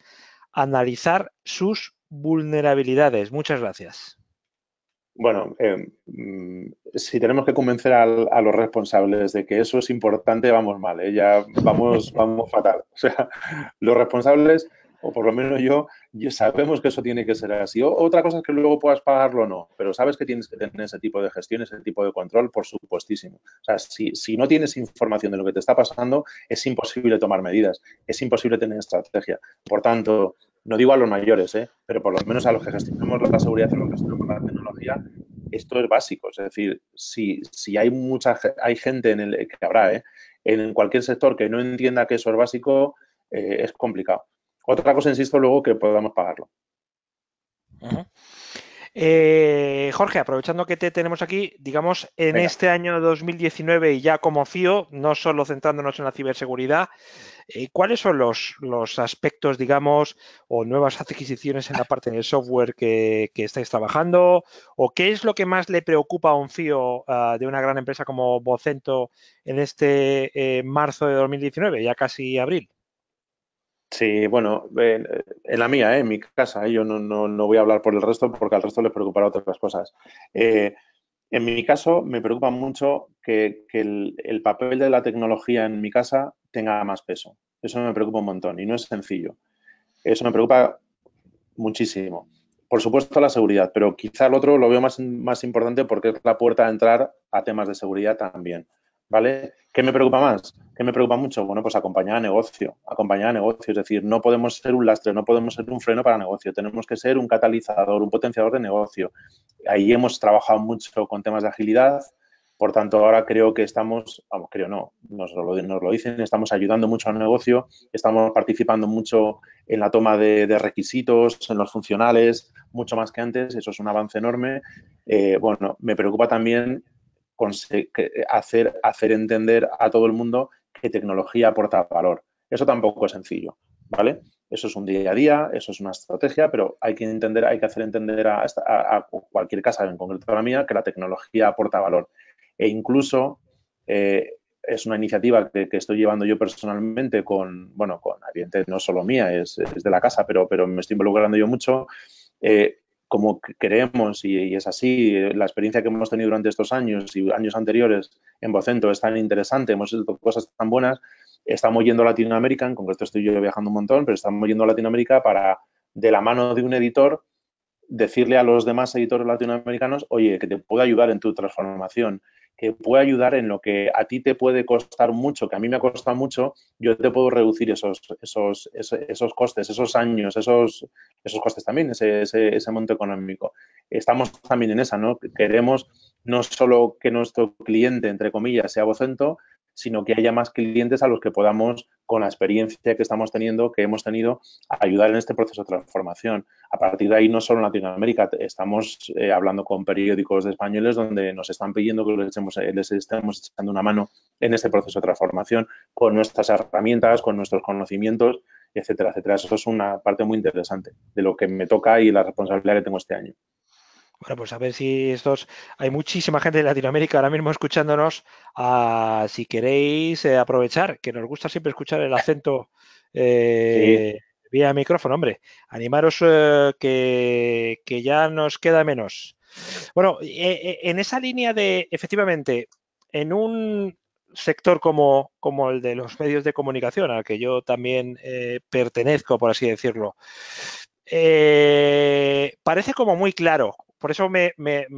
analizar sus vulnerabilidades? Muchas gracias. Bueno, eh, mm, si tenemos que convencer a, los responsables de que eso es importante, vamos mal, ¿eh? ya vamos, vamos fatal. O sea, los responsables o por lo menos yo, ya sabemos que eso tiene que ser así. O, otra cosa es que luego puedas pagarlo o no, pero sabes que tienes que tener ese tipo de gestión, ese tipo de control, por supuestísimo. O sea, si, no tienes información de lo que te está pasando, es imposible tomar medidas, es imposible tener estrategia. Por tanto, no digo a los mayores, ¿eh? pero por lo menos a los que gestionamos la seguridad, a los que gestionamos la tecnología, esto es básico. Es decir, si, hay mucha hay gente en el que habrá, ¿eh? en cualquier sector que no entienda que eso es básico, eh, es complicado. Otra cosa, insisto, luego que podamos pagarlo. Eh, Jorge, aprovechando que te tenemos aquí, digamos, en este año 2019 y ya como FIO, no solo centrándonos en la ciberseguridad, eh, ¿cuáles son los, aspectos, digamos, o nuevas adquisiciones en la parte del software que, estáis trabajando? ¿O qué es lo que más le preocupa a un FIO ah, de una gran empresa como Vocento en este eh, marzo de 2019, ya casi abril? Sí, bueno, eh, en la mía, eh, en mi casa, eh, yo no, no, voy a hablar por el resto porque al resto les preocupará otras cosas. en mi caso, me preocupa mucho que, el, papel de la tecnología en mi casa tenga más peso. Eso me preocupa un montón y no es sencillo. Eso me preocupa muchísimo. Por supuesto, la seguridad, pero quizá el otro lo veo más, más importante porque es la puerta a entrar a temas de seguridad también. ¿vale? ¿Qué me preocupa más? ¿Qué me preocupa mucho? Bueno, pues acompañar a negocio, acompañar a negocio, es decir, no podemos ser un lastre, no podemos ser un freno para negocio, tenemos que ser un catalizador, un potenciador de negocio. Ahí hemos trabajado mucho con temas de agilidad, por tanto, ahora creo que estamos, vamos, creo no, nos lo, dicen, estamos ayudando mucho al negocio, estamos participando mucho en la toma de, requisitos, en los funcionales, mucho más que antes, eso es un avance enorme. Eh, bueno, me preocupa también eh, hacer, hacer entender a todo el mundo que tecnología aporta valor. Eso tampoco es sencillo, ¿vale? Eso es un día a día, eso es una estrategia, pero hay que entender, hay que hacer entender a, cualquier casa, en concreto a la mía, que la tecnología aporta valor. E incluso eh, es una iniciativa que, estoy llevando yo personalmente con, bueno, con no solo mía, es, de la casa, pero, pero me estoy involucrando yo mucho. Eh, como creemos, y, es así, la experiencia que hemos tenido durante estos años y años anteriores en Bocento es tan interesante, hemos hecho cosas tan buenas, estamos yendo a Latinoamérica, en concreto estoy yo viajando un montón, pero estamos yendo a Latinoamérica para, de la mano de un editor, decirle a los demás editores latinoamericanos, oye, que te puedo ayudar en tu transformación que puede ayudar en lo que a ti te puede costar mucho, que a mí me ha costado mucho, yo te puedo reducir esos, esos, esos, costes, esos años, esos, esos costes también, ese, ese, ese monto económico. Estamos también en esa, ¿no? Queremos no solo que nuestro cliente, entre comillas, sea vocento, sino que haya más clientes a los que podamos, con la experiencia que estamos teniendo, que hemos tenido, ayudar en este proceso de transformación. A partir de ahí, no solo en Latinoamérica, estamos eh, hablando con periódicos de españoles donde nos están pidiendo que les, eh, les estemos echando una mano en este proceso de transformación, con nuestras herramientas, con nuestros conocimientos, etcétera, etcétera. Eso es una parte muy interesante de lo que me toca y la responsabilidad que tengo este año. Bueno, pues a ver si estos. Hay muchísima gente de Latinoamérica ahora mismo escuchándonos. Ah, si queréis eh, aprovechar, que nos gusta siempre escuchar el acento eh, vía micrófono, hombre. Animaros eh, que, ya nos queda menos. Bueno, e, e, en esa línea de, efectivamente, en un sector como, como el de los medios de comunicación, al que yo también pertenezco, por así decirlo, parece como muy claro por eso me,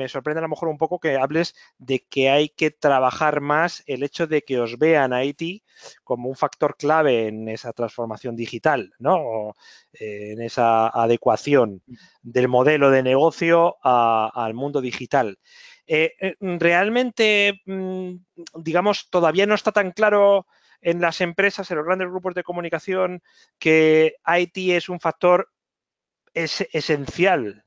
sorprende a lo mejor un poco que hables de que hay que trabajar más el hecho de que os vean a Haití e como un factor clave en esa transformación digital, ¿no? Eh, en esa adecuación del modelo de negocio al mundo digital. Eh, eh, realmente, mm, digamos, todavía no está tan claro en las empresas, en los grandes grupos de comunicación, que IT es un factor esencial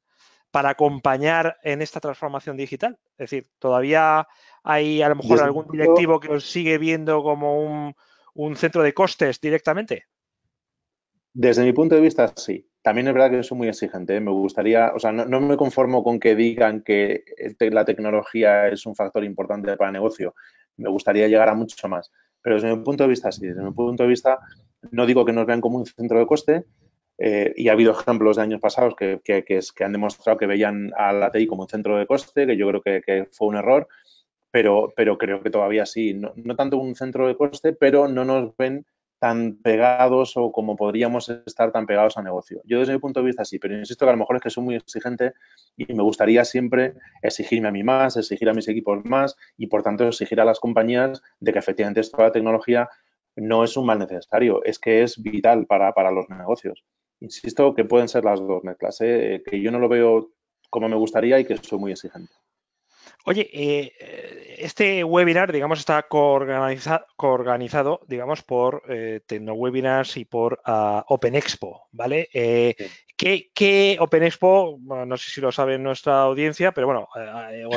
para acompañar en esta transformación digital? Es decir, todavía hay a lo mejor algún directivo que os sigue viendo como un, centro de costes directamente. Desde mi punto de vista, sí. También es verdad que es muy exigente. ¿eh? Me gustaría, o sea, no, no, me conformo con que digan que eh, la tecnología es un factor importante para el negocio. Me gustaría llegar a mucho más. Pero desde mi punto de vista, sí. Desde mi punto de vista, no digo que nos vean como un centro de coste, eh, y ha habido ejemplos de años pasados que, han demostrado que veían a la TI como un centro de coste, que yo creo que, fue un error, pero, creo que todavía sí, no, tanto un centro de coste, pero no nos ven tan pegados o como podríamos estar tan pegados a negocio. Yo desde mi punto de vista sí, pero insisto que a lo mejor es que soy muy exigente y me gustaría siempre exigirme a mí más, exigir a mis equipos más y por tanto exigir a las compañías de que efectivamente esta tecnología no es un mal necesario, es que es vital para los negocios. Insisto que pueden ser las dos mezclas, ¿eh? Eh, que yo no lo veo como me gustaría y que soy muy exigente. Oye, eh, este webinar, digamos, está coorganizado, digamos, por eh, Tecnowebinars y por ah, Open Expo, ¿vale? Que ¿qué, Open Expo, no sé si lo sabe nuestra audiencia, pero bueno,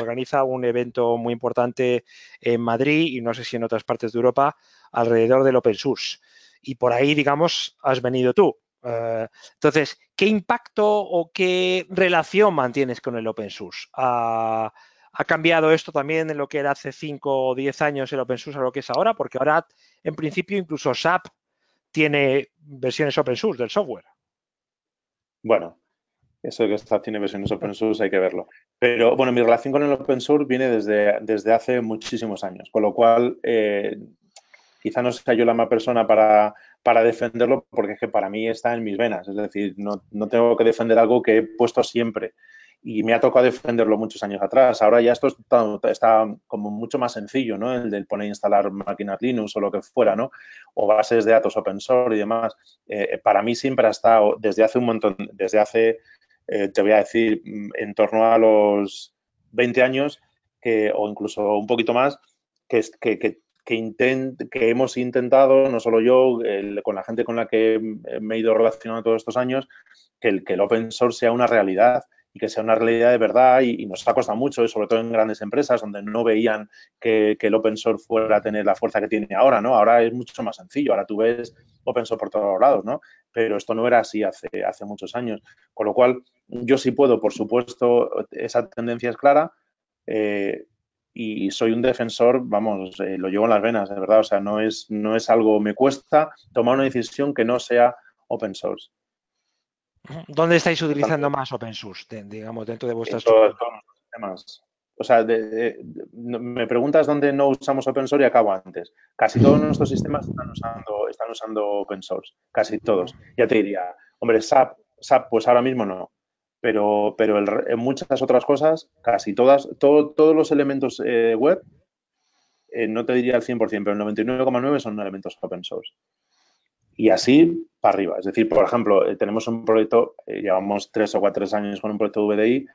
organiza un evento muy importante en Madrid y no sé si en otras partes de Europa alrededor del Open Source. Y por ahí, digamos, has venido tú. Eh, entonces, ¿qué impacto o qué relación mantienes con el open source? ¿Ha cambiado esto también en lo que era hace 5 o 10 años el open source a lo que es ahora? Porque ahora, en principio, incluso SAP tiene versiones open source del software. Bueno, eso de que SAP tiene versiones open source hay que verlo. Pero bueno, mi relación con el open source viene desde, desde hace muchísimos años, con lo cual eh, quizá no sea yo la más persona para para defenderlo porque es que para mí está en mis venas. Es decir, no, no tengo que defender algo que he puesto siempre y me ha tocado defenderlo muchos años atrás. Ahora ya esto está, como mucho más sencillo, ¿no? El del poner e instalar máquinas Linux o lo que fuera, ¿no? O bases de datos open source y demás. Eh, eh, para mí siempre ha estado, desde hace un montón, desde hace, eh, te voy a decir, mm, en torno a los 20 años que, o incluso un poquito más, que, que que, que hemos intentado, no solo yo, con la gente con la que me he ido relacionando todos estos años, que el, que el open source sea una realidad y que sea una realidad de verdad y, nos ha costado mucho, sobre todo en grandes empresas donde no veían que, el open source fuera a tener la fuerza que tiene ahora, ¿no? Ahora es mucho más sencillo, ahora tú ves open source por todos lados, ¿no? Pero esto no era así hace, hace muchos años. Con lo cual, yo sí puedo, por supuesto, esa tendencia es clara, eh, y soy un defensor, vamos, eh, lo llevo en las venas, de verdad. O sea, no es, no es algo, me cuesta tomar una decisión que no sea open source. ¿Dónde estáis utilizando más open source, digamos, dentro de vuestras... sistemas. O sea, me preguntas dónde no usamos open source y acabo antes. Casi todos nuestros sistemas están usando, están usando open source, casi todos. Ya te diría, hombre, SAP, SAP, pues ahora mismo no pero, en muchas otras cosas, casi todas, todos los elementos eh, web, eh, no te diría el 100%, pero el 99,9% son elementos open source. Y así para arriba. Es decir, por ejemplo, eh, tenemos un proyecto, llevamos tres o cuatro años con un proyecto VDI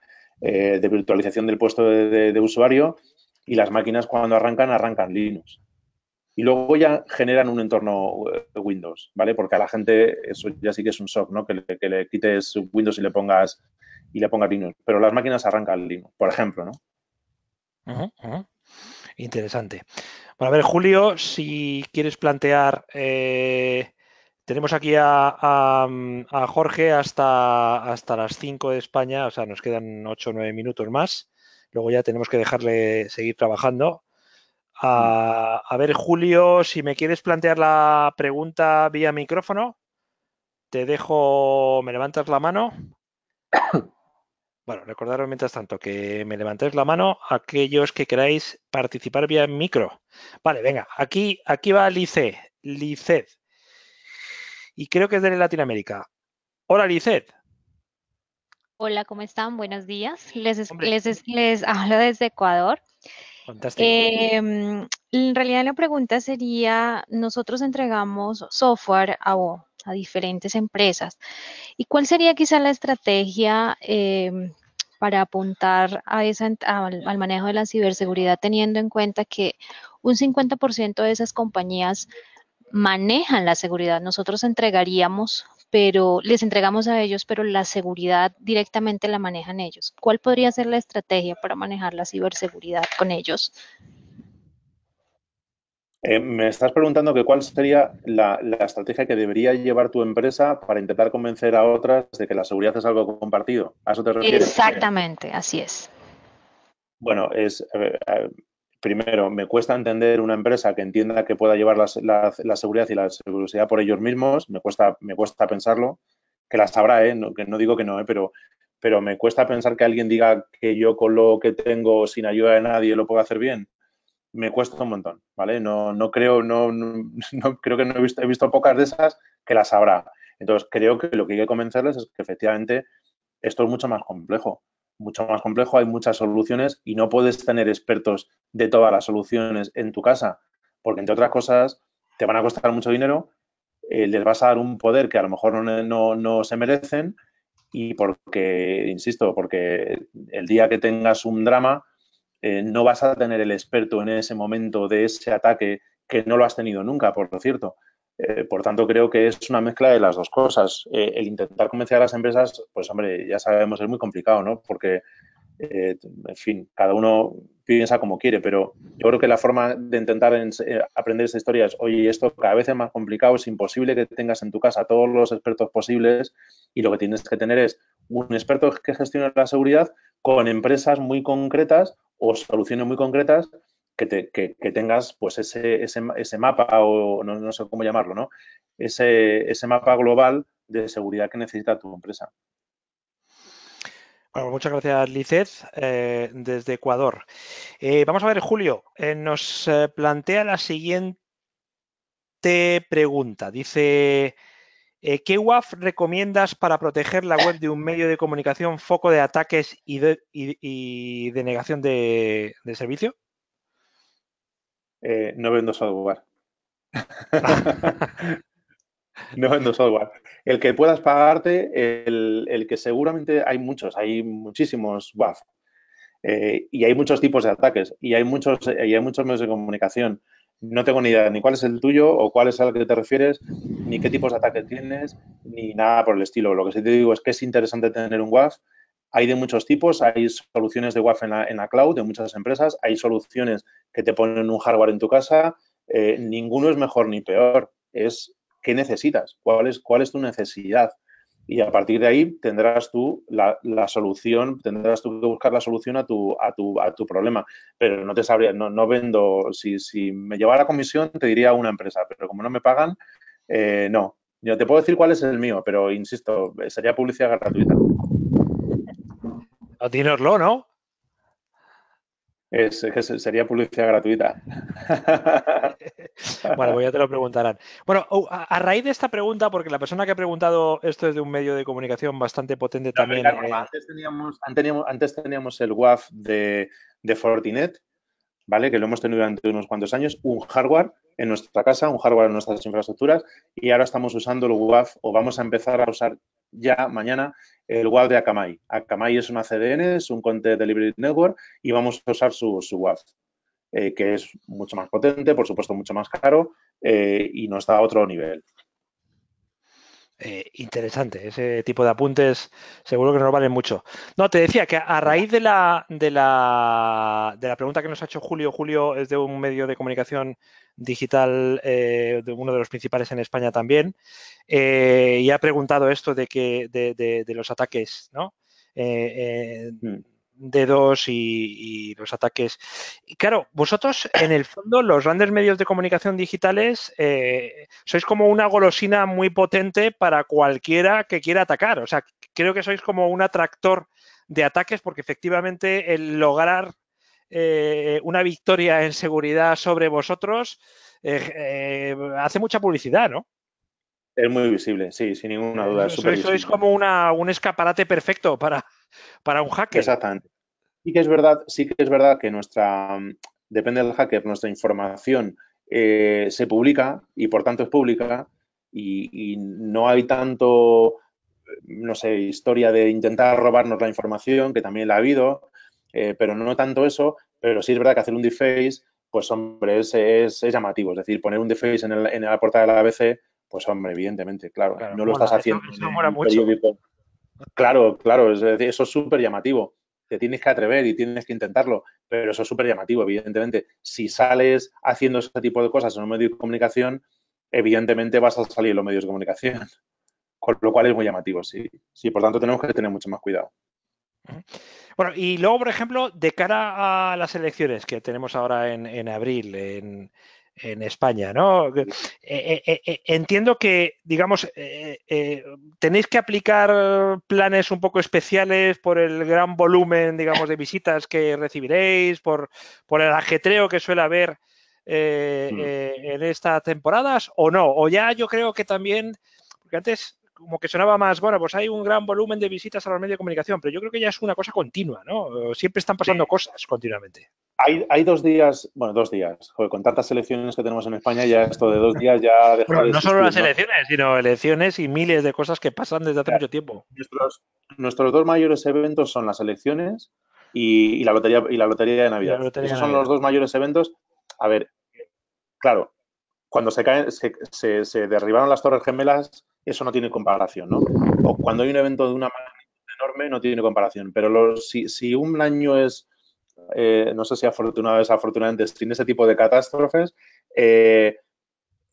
de virtualización del puesto de, usuario y las máquinas cuando arrancan, arrancan Linux y luego ya generan un entorno Windows, ¿vale? Porque a la gente eso ya sí que es un shock, ¿no? Que le, que le quites Windows y le pongas y le ponga Linux. Pero las máquinas arrancan Linux, por ejemplo, ¿no? Interesante. Bueno, a ver, Julio, si quieres plantear. Eh, tenemos aquí a, Jorge hasta, hasta las 5 de España, o sea, nos quedan 8 o 9 minutos más. Luego ya tenemos que dejarle seguir trabajando. A, mm. a, ver, Julio, si me quieres plantear la pregunta vía micrófono, te dejo, me levantas la mano Bueno, recordaros mientras tanto que me levantéis la mano aquellos que queráis participar vía micro. Vale, venga, aquí, aquí va Lice, Liced. Y creo que es de Latinoamérica. Hola, Liced. Hola, ¿cómo están? Buenos días. Les, hablo desde Ecuador. Em, en realidad la pregunta sería, nosotros entregamos software a, a diferentes empresas. ¿Y cuál sería quizá la estrategia eh, para apuntar a esa, al manejo de la ciberseguridad teniendo en cuenta que un 50% de esas compañías manejan la seguridad? Nosotros entregaríamos pero les entregamos a ellos, pero la seguridad directamente la manejan ellos. ¿Cuál podría ser la estrategia para manejar la ciberseguridad con ellos? Eh, me estás preguntando que cuál sería la, estrategia que debería llevar tu empresa para intentar convencer a otras de que la seguridad es algo compartido. ¿A eso te Exactamente, así es. Bueno, es eh, eh, primero, me cuesta entender una empresa que entienda que pueda llevar la, seguridad y la seguridad por ellos mismos. Me cuesta, me cuesta pensarlo, que la sabrá, no, digo que no, pero, pero me cuesta pensar que alguien diga que yo con lo que tengo, sin ayuda de nadie, lo puedo hacer bien me cuesta un montón, ¿vale? No, no creo, no, no, creo que no he visto, he visto pocas de esas que las habrá. Entonces creo que lo que hay que convencerles es que efectivamente esto es mucho más complejo, mucho más complejo, hay muchas soluciones y no puedes tener expertos de todas las soluciones en tu casa, porque entre otras cosas te van a costar mucho dinero, eh, les vas a dar un poder que a lo mejor no, no se merecen y porque, insisto, porque el día que tengas un drama, eh, no vas a tener el experto en ese momento de ese ataque que no lo has tenido nunca, por lo cierto. Eh, por tanto, creo que es una mezcla de las dos cosas. Eh, el intentar convencer a las empresas, pues hombre, ya sabemos, es muy complicado, ¿no? Porque, en fin, cada uno piensa como quiere, pero yo creo que la forma de intentar aprender esta historia es, oye, esto cada vez es más complicado, es imposible que tengas en tu casa todos los expertos posibles y lo que tienes que tener es un experto que gestione la seguridad con empresas muy concretas o soluciones muy concretas que, tengas pues ese, mapa o no, sé cómo llamarlo, ¿no? Ese, ese mapa global de seguridad que necesita tu empresa. Bueno, muchas gracias, Licez, eh, desde Ecuador. Eh, vamos a ver, Julio, eh, nos plantea la siguiente pregunta. Dice, eh, ¿Qué WAF recomiendas para proteger la web de un medio de comunicación foco de ataques y, de, negación de, servicio? Eh, no vendo software. no vendo software. El que puedas pagarte, el, que seguramente hay muchos, hay muchísimos WAF. Eh, y hay muchos tipos de ataques y hay muchos, y hay muchos medios de comunicación no tengo ni idea ni cuál es el tuyo o cuál es al que te refieres, ni qué tipos de ataque tienes, ni nada por el estilo. Lo que sí te digo es que es interesante tener un WAF. Hay de muchos tipos, hay soluciones de WAF en la, cloud de muchas empresas, hay soluciones que te ponen un hardware en tu casa. Eh, ninguno es mejor ni peor, es qué necesitas, cuál es, cuál es tu necesidad y a partir de ahí tendrás tú la, solución, tendrás tú que buscar la solución a tu, a tu, problema. Pero no te sabría, no, vendo, si, si me llevara comisión te diría una empresa, pero como no me pagan, eh, no. Yo te puedo decir cuál es el mío, pero insisto, sería publicidad gratuita. No, lo, ¿no? Es, que sería publicidad gratuita. bueno, pues ya te lo preguntarán. Bueno, a, raíz de esta pregunta, porque la persona que ha preguntado esto es de un medio de comunicación bastante potente también. Eh, antes, teníamos, antes, teníamos, antes, teníamos, el WAF de, de Fortinet, ¿vale? Que lo hemos tenido durante unos cuantos años, un hardware en nuestra casa, un hardware en nuestras infraestructuras y ahora estamos usando el WAF o vamos a empezar a usar ya mañana el WAF de Akamai. Akamai es una CDN, es un Content Delivery Network y vamos a usar su, su WAF, eh, que es mucho más potente, por supuesto mucho más caro eh, y nos da otro nivel. Eh, interesante, ese tipo de apuntes seguro que nos valen mucho. No, te decía que a raíz de la, de la, de la pregunta que nos ha hecho Julio, Julio es de un medio de comunicación digital, eh, de uno de los principales en España también, eh, y ha preguntado esto de, que, de, de, los ataques, ¿no? Mm dedos y, los ataques. Y claro, vosotros en el fondo, los grandes medios de comunicación digitales, eh, sois como una golosina muy potente para cualquiera que quiera atacar. O sea, creo que sois como un atractor de ataques porque efectivamente el lograr eh, una victoria en seguridad sobre vosotros eh, hace mucha publicidad, ¿no? Es muy visible, sí, sin ninguna duda. sois, como un escaparate perfecto para, para un hacker. Exactamente. Sí que es verdad, sí que es verdad que nuestra, depende del hacker, nuestra información eh, se publica y por tanto es pública y, no hay tanto, no sé, historia de intentar robarnos la información, que también la ha habido, eh, pero no tanto eso, pero sí es verdad que hacer un deface, pues hombre, es, llamativo, es decir, poner un deface en, la portada de la ABC, pues hombre, evidentemente, claro, no lo estás haciendo. Claro, claro, es eso es súper llamativo. Te tienes que atrever y tienes que intentarlo, pero eso es súper llamativo, evidentemente. Si sales haciendo ese tipo de cosas en un medio de comunicación, evidentemente vas a salir en los medios de comunicación, con lo cual es muy llamativo, sí. Sí, por tanto tenemos que tener mucho más cuidado. Bueno, y luego, por ejemplo, de cara a las elecciones que tenemos ahora en, en abril, en, en España, ¿no? Eh, eh, eh, entiendo que, digamos, tenéis que aplicar planes un poco especiales por el gran volumen, digamos, de visitas que recibiréis, por, por el ajetreo que suele haber mm. en estas temporadas, o no, o ya yo creo que también, porque antes como que sonaba más, bueno, pues hay un gran volumen de visitas a los medios de comunicación, pero yo creo que ya es una cosa continua, ¿no? Siempre están pasando cosas continuamente. Hay, dos días, bueno, dos días, Joder, con tantas elecciones que tenemos en España, ya esto de dos días ya... Deja no solo las elecciones, sino elecciones y miles de cosas que pasan desde hace mucho tiempo. Nuestros, dos mayores eventos son las elecciones y, la, lotería, y la lotería de Navidad. Esos son los dos mayores eventos. A ver, claro, cuando se, caen, se derribaron las Torres Gemelas eso no tiene comparación, ¿no? O cuando hay un evento de una magnitud enorme, no tiene comparación. Pero si, un año es, eh, no sé si afortunado o desafortunadamente, sin ese tipo de catástrofes, eh,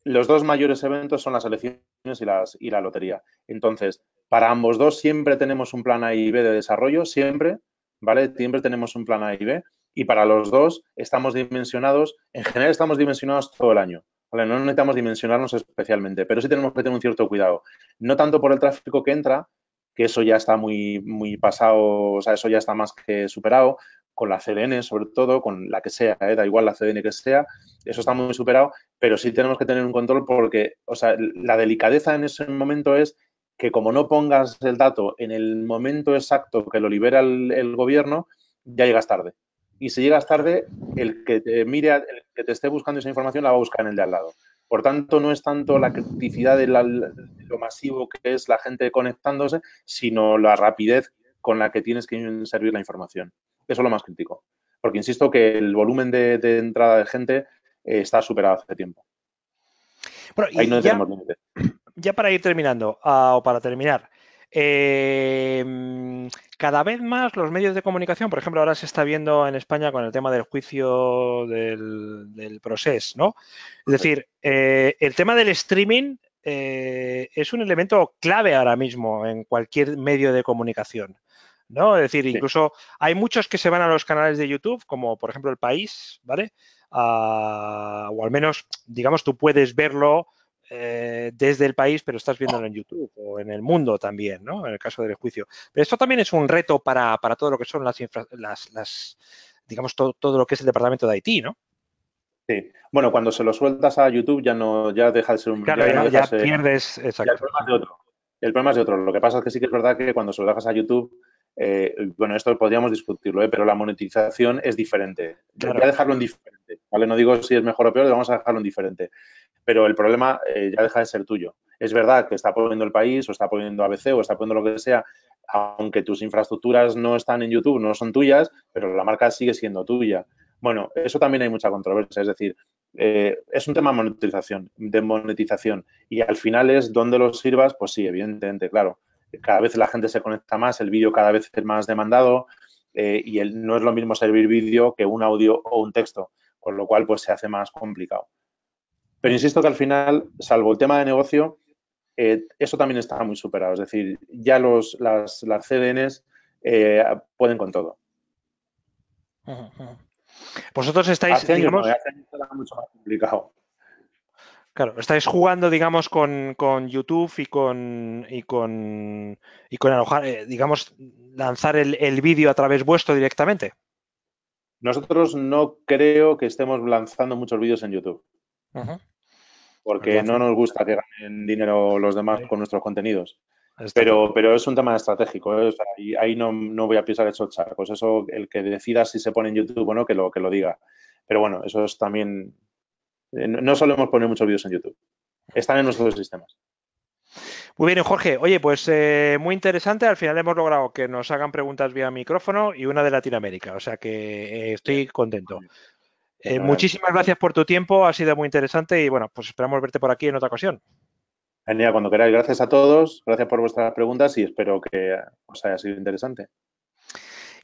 los dos mayores eventos son las elecciones y, y la lotería. Entonces, para ambos dos siempre tenemos un plan A y B de desarrollo, siempre, ¿vale? Siempre tenemos un plan A y B y para los dos estamos dimensionados, en general estamos dimensionados todo el año no necesitamos dimensionarnos especialmente, pero sí tenemos que tener un cierto cuidado. No tanto por el tráfico que entra, que eso ya está muy, muy pasado, o sea, eso ya está más que superado, con la CDN sobre todo, con la que sea, ¿eh? da igual la CDN que sea, eso está muy superado, pero sí tenemos que tener un control porque, o sea, la delicadeza en ese momento es que como no pongas el dato en el momento exacto que lo libera el gobierno, ya llegas tarde y si llegas tarde, el que te mire, el que te esté buscando esa información la va a buscar en el de al lado. Por tanto, no es tanto la criticidad de, lo masivo que es la gente conectándose, sino la rapidez con la que tienes que servir la información. Eso es lo más crítico. Porque insisto que el volumen de, entrada de gente eh, está superado hace tiempo. Ahí ya, para ir terminando, ah, o para terminar, eh, cada vez más los medios de comunicación, por ejemplo, ahora se está viendo en España con el tema del juicio del, proceso, ¿no? Es decir, eh, el tema del streaming eh, es un elemento clave ahora mismo en cualquier medio de comunicación. ¿no? Es decir, incluso hay muchos que se van a los canales de YouTube, como por ejemplo El País, ¿vale? Ah, o al menos, digamos, tú puedes verlo eh, desde el país, pero estás viéndolo en YouTube o en el mundo también, ¿no? En el caso del juicio. Pero esto también es un reto para, todo lo que son las, digamos, todo, lo que es el departamento de Haití, ¿no? Sí, bueno, cuando se lo sueltas a YouTube ya no, ya deja de ser un... Claro, ya, pierdes, el problema es de otro. Lo que pasa es que sí que es verdad que cuando se lo dejas a YouTube, eh, bueno, esto podríamos discutirlo, ¿eh? pero la monetización es diferente. dejarlo en diferente, ¿vale? No digo si es mejor o peor, vamos a dejarlo en diferente pero el problema eh, ya deja de ser tuyo. Es verdad que está poniendo el país o está poniendo ABC o está poniendo lo que sea, aunque tus infraestructuras no están en YouTube, no son tuyas, pero la marca sigue siendo tuya. Bueno, eso también hay mucha controversia, es decir, eh, es un tema de monetización, de monetización y al final es donde lo sirvas, pues sí, evidentemente, claro. Cada vez la gente se conecta más, el vídeo cada vez es más demandado eh, y no es lo mismo servir vídeo que un audio o un texto, con lo cual pues se hace más complicado. Pero insisto que al final, salvo el tema de negocio, eh, eso también está muy superado. Es decir, ya los, las, CDNs eh, pueden con todo. Vosotros estáis, Claro, estáis jugando, digamos, con, YouTube y con y con y con eh, digamos, lanzar el, vídeo a través vuestro directamente. Nosotros no creo que estemos lanzando muchos vídeos en YouTube. Porque no nos gusta que ganen dinero los demás con nuestros contenidos. Pero, pero es un tema estratégico, y ¿eh? ahí no, voy a pisar el esos Pues Eso, el que decida si se pone en YouTube o no, que lo, que lo diga. Pero bueno, eso es también. Eh, no solemos poner muchos vídeos en YouTube. Están en nuestros sistemas. Muy bien, Jorge. Oye, pues eh, muy interesante. Al final hemos logrado que nos hagan preguntas vía micrófono y una de Latinoamérica. O sea que estoy contento. Eh, muchísimas gracias por tu tiempo, ha sido muy interesante y bueno, pues esperamos verte por aquí en otra ocasión. Genial, cuando queráis. Gracias a todos, gracias por vuestras preguntas y espero que os haya sido interesante.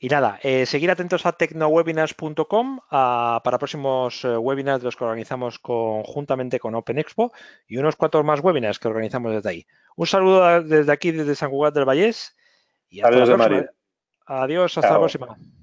Y nada, eh, seguir atentos a tecnowebinars.com para próximos eh, webinars de los que organizamos conjuntamente con Open Expo y unos cuatro más webinars que organizamos desde ahí. Un saludo desde aquí, desde San Juan del Vallés. Y hasta Adiós la próxima. Adiós, hasta la próxima.